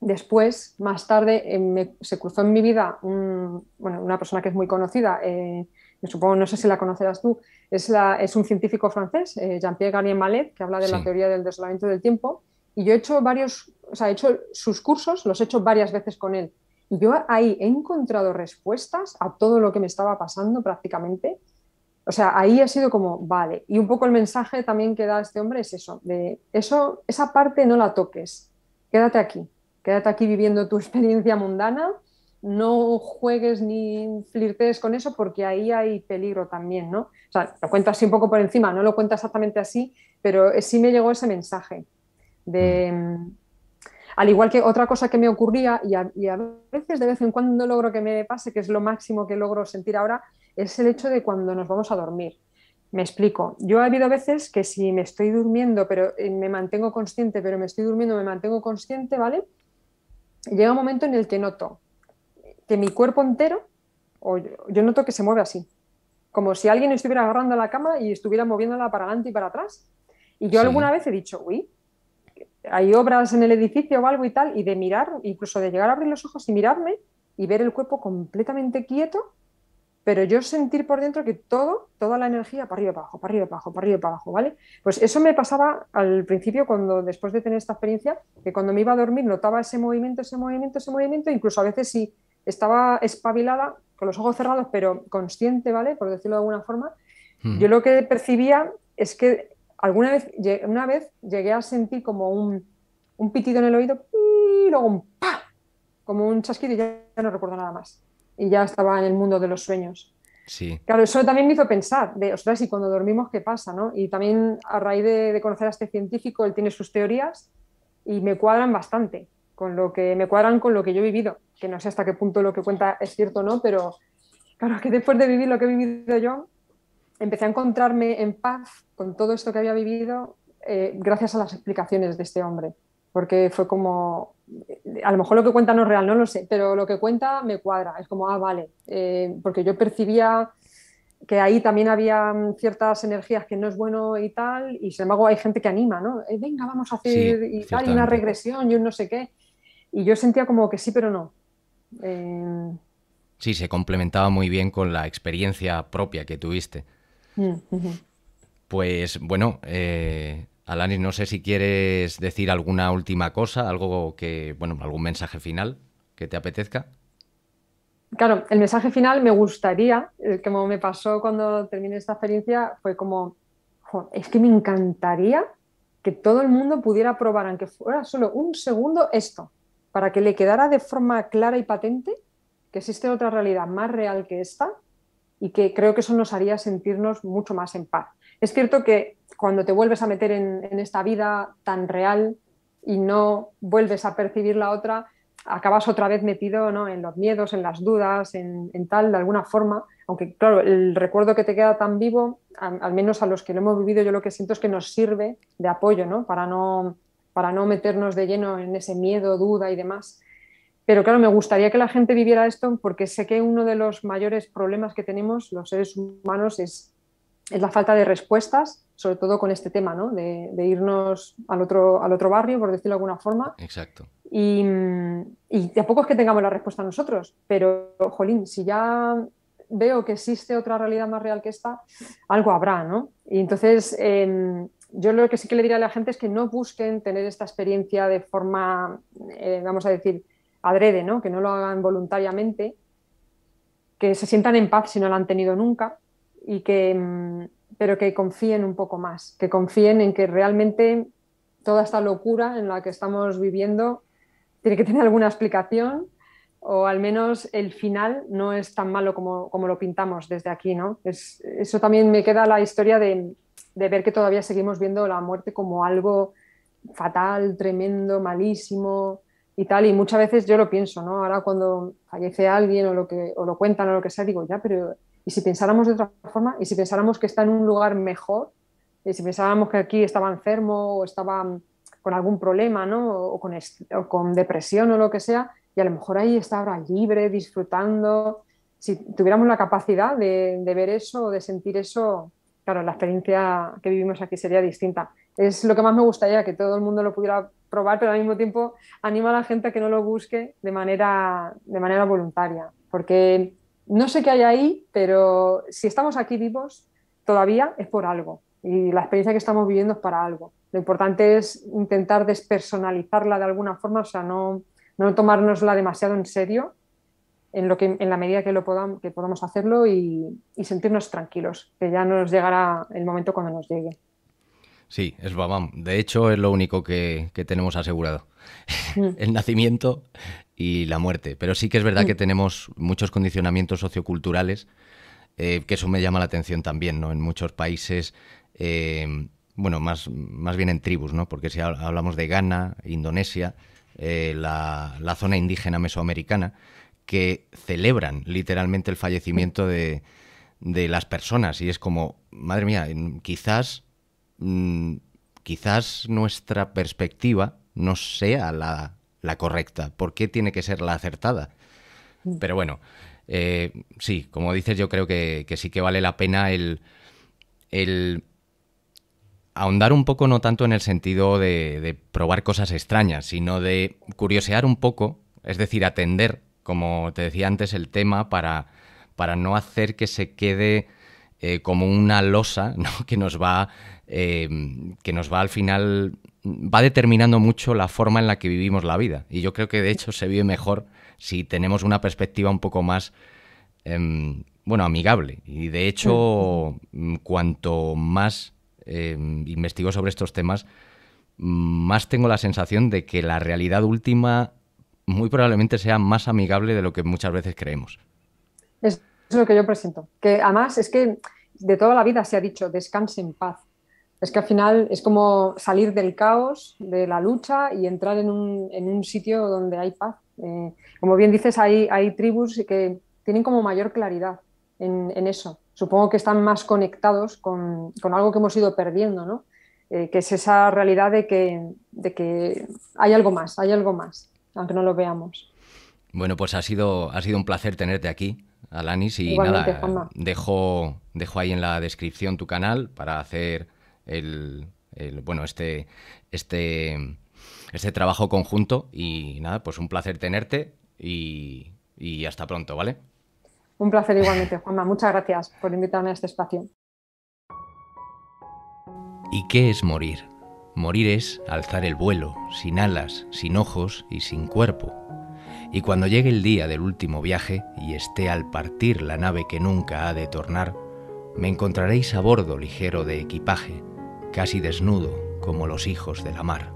después, más tarde, eh, se cruzó en mi vida una persona que es muy conocida, eh, me supongo, no sé si la conocerás tú, es, un científico francés, eh, Jean-Pierre Garnier Mallet, que habla de la teoría del desolamiento del tiempo, y yo he hecho varios, o sea, he hecho sus cursos, los he hecho varias veces con él yo ahí he encontrado respuestas a todo lo que me estaba pasando prácticamente. O sea, ahí ha sido como, vale. Y un poco el mensaje también que da este hombre es eso, de eso, esa parte no la toques, quédate aquí, quédate aquí viviendo tu experiencia mundana, no juegues ni flirtees con eso porque ahí hay peligro también, ¿no? O sea, lo cuento así un poco por encima, no lo cuento exactamente así, pero sí me llegó ese mensaje de... Mm. Mm, al igual que otra cosa que me ocurría, y a, veces de vez en cuando logro que me pase, que es lo máximo que logro sentir ahora, es el hecho de cuando nos vamos a dormir. Me explico. Yo he habido veces que si me estoy durmiendo, pero eh, me mantengo consciente, pero me estoy durmiendo, me mantengo consciente, ¿vale? Llega un momento en el que noto que mi cuerpo entero, o yo, noto que se mueve así, como si alguien estuviera agarrando la cama y estuviera moviéndola para adelante y para atrás. Y yo alguna vez he dicho, uy, hay obras en el edificio o algo y tal, y de mirar, incluso de llegar a abrir los ojos y mirarme y ver el cuerpo completamente quieto, pero yo sentir por dentro que todo, toda la energía para arriba, para abajo, para arriba, para abajo, para arriba, para abajo, ¿vale? Pues eso me pasaba al principio cuando, después de tener esta experiencia, que cuando me iba a dormir notaba ese movimiento, ese movimiento, ese movimiento, incluso a veces si estaba espabilada, con los ojos cerrados, pero consciente, ¿vale? Por decirlo de alguna forma, mm. yo lo que percibía es que alguna vez, una vez llegué a sentir como un, un pitido en el oído y luego un ¡pa! Como un chasquido y ya no recuerdo nada más. Y ya estaba en el mundo de los sueños. Sí. Claro, eso también me hizo pensar, de, ostras, y cuando dormimos, ¿qué pasa? No? Y también a raíz de, conocer a este científico, él tiene sus teorías y me cuadran bastante, con lo que me cuadran con lo que yo he vivido, que no sé hasta qué punto lo que cuenta es cierto o no, pero claro, que después de vivir lo que he vivido yo, empecé a encontrarme en paz con todo esto que había vivido eh, gracias a las explicaciones de este hombre, porque fue como, a lo mejor lo que cuenta no es real, no lo sé, pero lo que cuenta me cuadra, es como, ah, vale, eh, porque yo percibía que ahí también había mm, ciertas energías que no es bueno y tal, y sin embargo hay gente que anima, ¿no? Eh, venga, vamos a hacer y tal, y una regresión y un no sé qué. Y yo sentía como que sí, pero no. Sí, se complementaba muy bien con la experiencia propia que tuviste. Mm, pues bueno, eh, Alanis, no sé si quieres decir alguna última cosa, algo que, bueno, algún mensaje final que te apetezca. Claro, el mensaje final me gustaría, como me pasó cuando terminé esta experiencia, fue como, es que me encantaría que todo el mundo pudiera probar, aunque fuera solo un segundo, esto, para que le quedara de forma clara y patente que existe otra realidad más real que esta y que creo que eso nos haría sentirnos mucho más en paz. Es cierto que cuando te vuelves a meter en, esta vida tan real y no vuelves a percibir la otra, acabas otra vez metido ¿no? en los miedos, en las dudas, en, tal, de alguna forma. Aunque, claro, el recuerdo que te queda tan vivo, al, menos a los que lo hemos vivido, yo lo que siento es que nos sirve de apoyo, ¿no? Para no, para no meternos de lleno en ese miedo, duda y demás. Pero claro, me gustaría que la gente viviera esto porque sé que uno de los mayores problemas que tenemos los seres humanos es, es la falta de respuestas, sobre todo con este tema, ¿no? De, irnos al otro, al otro barrio, por decirlo de alguna forma. Exacto. Y, y tampoco es que tengamos la respuesta nosotros, pero, jolín, si ya veo que existe otra realidad más real que esta, algo habrá, ¿no? Y entonces, em, yo lo que sí que le diría a la gente es que no busquen tener esta experiencia de forma, eh, vamos a decir, adrede, ¿no? que no lo hagan voluntariamente, que se sientan en paz si no lo han tenido nunca, y que, mm, pero que confíen un poco más, que confíen en que realmente toda esta locura en la que estamos viviendo tiene que tener alguna explicación o al menos el final no es tan malo como, lo pintamos desde aquí, ¿no? Es, eso también me queda la historia de, ver que todavía seguimos viendo la muerte como algo fatal, tremendo, malísimo, y tal. Y muchas veces yo lo pienso, ¿no? Ahora cuando fallece alguien o lo, que, lo cuentan o lo que sea, digo, ya, pero ¿y si pensáramos de otra forma? ¿Y si pensáramos que está en un lugar mejor? ¿Y si pensáramos que aquí estaba enfermo o estaba mm, con algún problema, ¿no? O con, depresión o lo que sea, y a lo mejor ahí está ahora libre, disfrutando. Si tuviéramos la capacidad de, de ver eso o de sentir eso, claro, la experiencia que vivimos aquí sería distinta es lo que más me gustaría, que todo el mundo lo pudiera probar, pero al mismo tiempo anima a la gente a que no lo busque de manera, de manera voluntaria, porque no sé qué hay ahí, pero si estamos aquí vivos todavía es por algo y la experiencia que estamos viviendo es para algo. Lo importante es intentar despersonalizarla de alguna forma, o sea, no, no tomárnosla demasiado en serio en, lo que, en la medida que, lo podamos, que podamos hacerlo y, sentirnos tranquilos, que ya no nos llegará el momento cuando nos llegue. Sí, es Babam. De hecho, es lo único que, tenemos asegurado. Mm. El nacimiento y la muerte. Pero sí que es verdad mm. que tenemos muchos condicionamientos socioculturales, eh, que eso me llama la atención también, ¿no? En muchos países, eh, bueno, más, más bien en tribus, ¿no? Porque si hablamos de Ghana, Indonesia, eh, la, la, zona indígena mesoamericana, que celebran literalmente el fallecimiento de, de las personas. Y es como, madre mía, quizás Mm, quizás nuestra perspectiva no sea la, correcta. ¿Por qué tiene que ser la acertada? Mm. Pero bueno, eh, sí, como dices, yo creo que, sí que vale la pena el, ahondar un poco no tanto en el sentido de, probar cosas extrañas, sino de curiosear un poco, es decir, atender, como te decía antes, el tema para, para no hacer que se quede eh, como una losa que, nos va, eh, que nos va al final, va determinando mucho la forma en la que vivimos la vida. Y yo creo que de hecho se vive mejor si tenemos una perspectiva un poco más, em, bueno, amigable. Y de hecho, mm. Mm, cuanto más em, investigo sobre estos temas, más tengo la sensación de que la realidad última muy probablemente sea más amigable de lo que muchas veces creemos es lo que yo presento. Que además es que de toda la vida se ha dicho, descanse en paz. Es que al final es como salir del caos, de la lucha y entrar en un, sitio donde hay paz. Eh, como bien dices, hay, hay tribus que tienen como mayor claridad en, eso. Supongo que están más conectados con, algo que hemos ido perdiendo, ¿no? Eh, que es esa realidad de que, de que hay algo más, hay algo más, aunque no lo veamos. Bueno, pues ha sido, ha sido un placer tenerte aquí. Alanis. Y nada, dejo, dejo ahí en la descripción tu canal para hacer bueno, este, este, este trabajo conjunto. Y nada, pues un placer tenerte y, y hasta pronto, ¿vale? Un placer igualmente, Juanma. Muchas gracias por invitarme a este espacio. ¿Y qué es morir? Morir es alzar el vuelo, sin alas, sin ojos y sin cuerpo y cuando llegue el día del último viaje y esté al partir la nave que nunca ha de tornar, me encontraréis a bordo ligero de equipaje, casi desnudo como los hijos de la mar.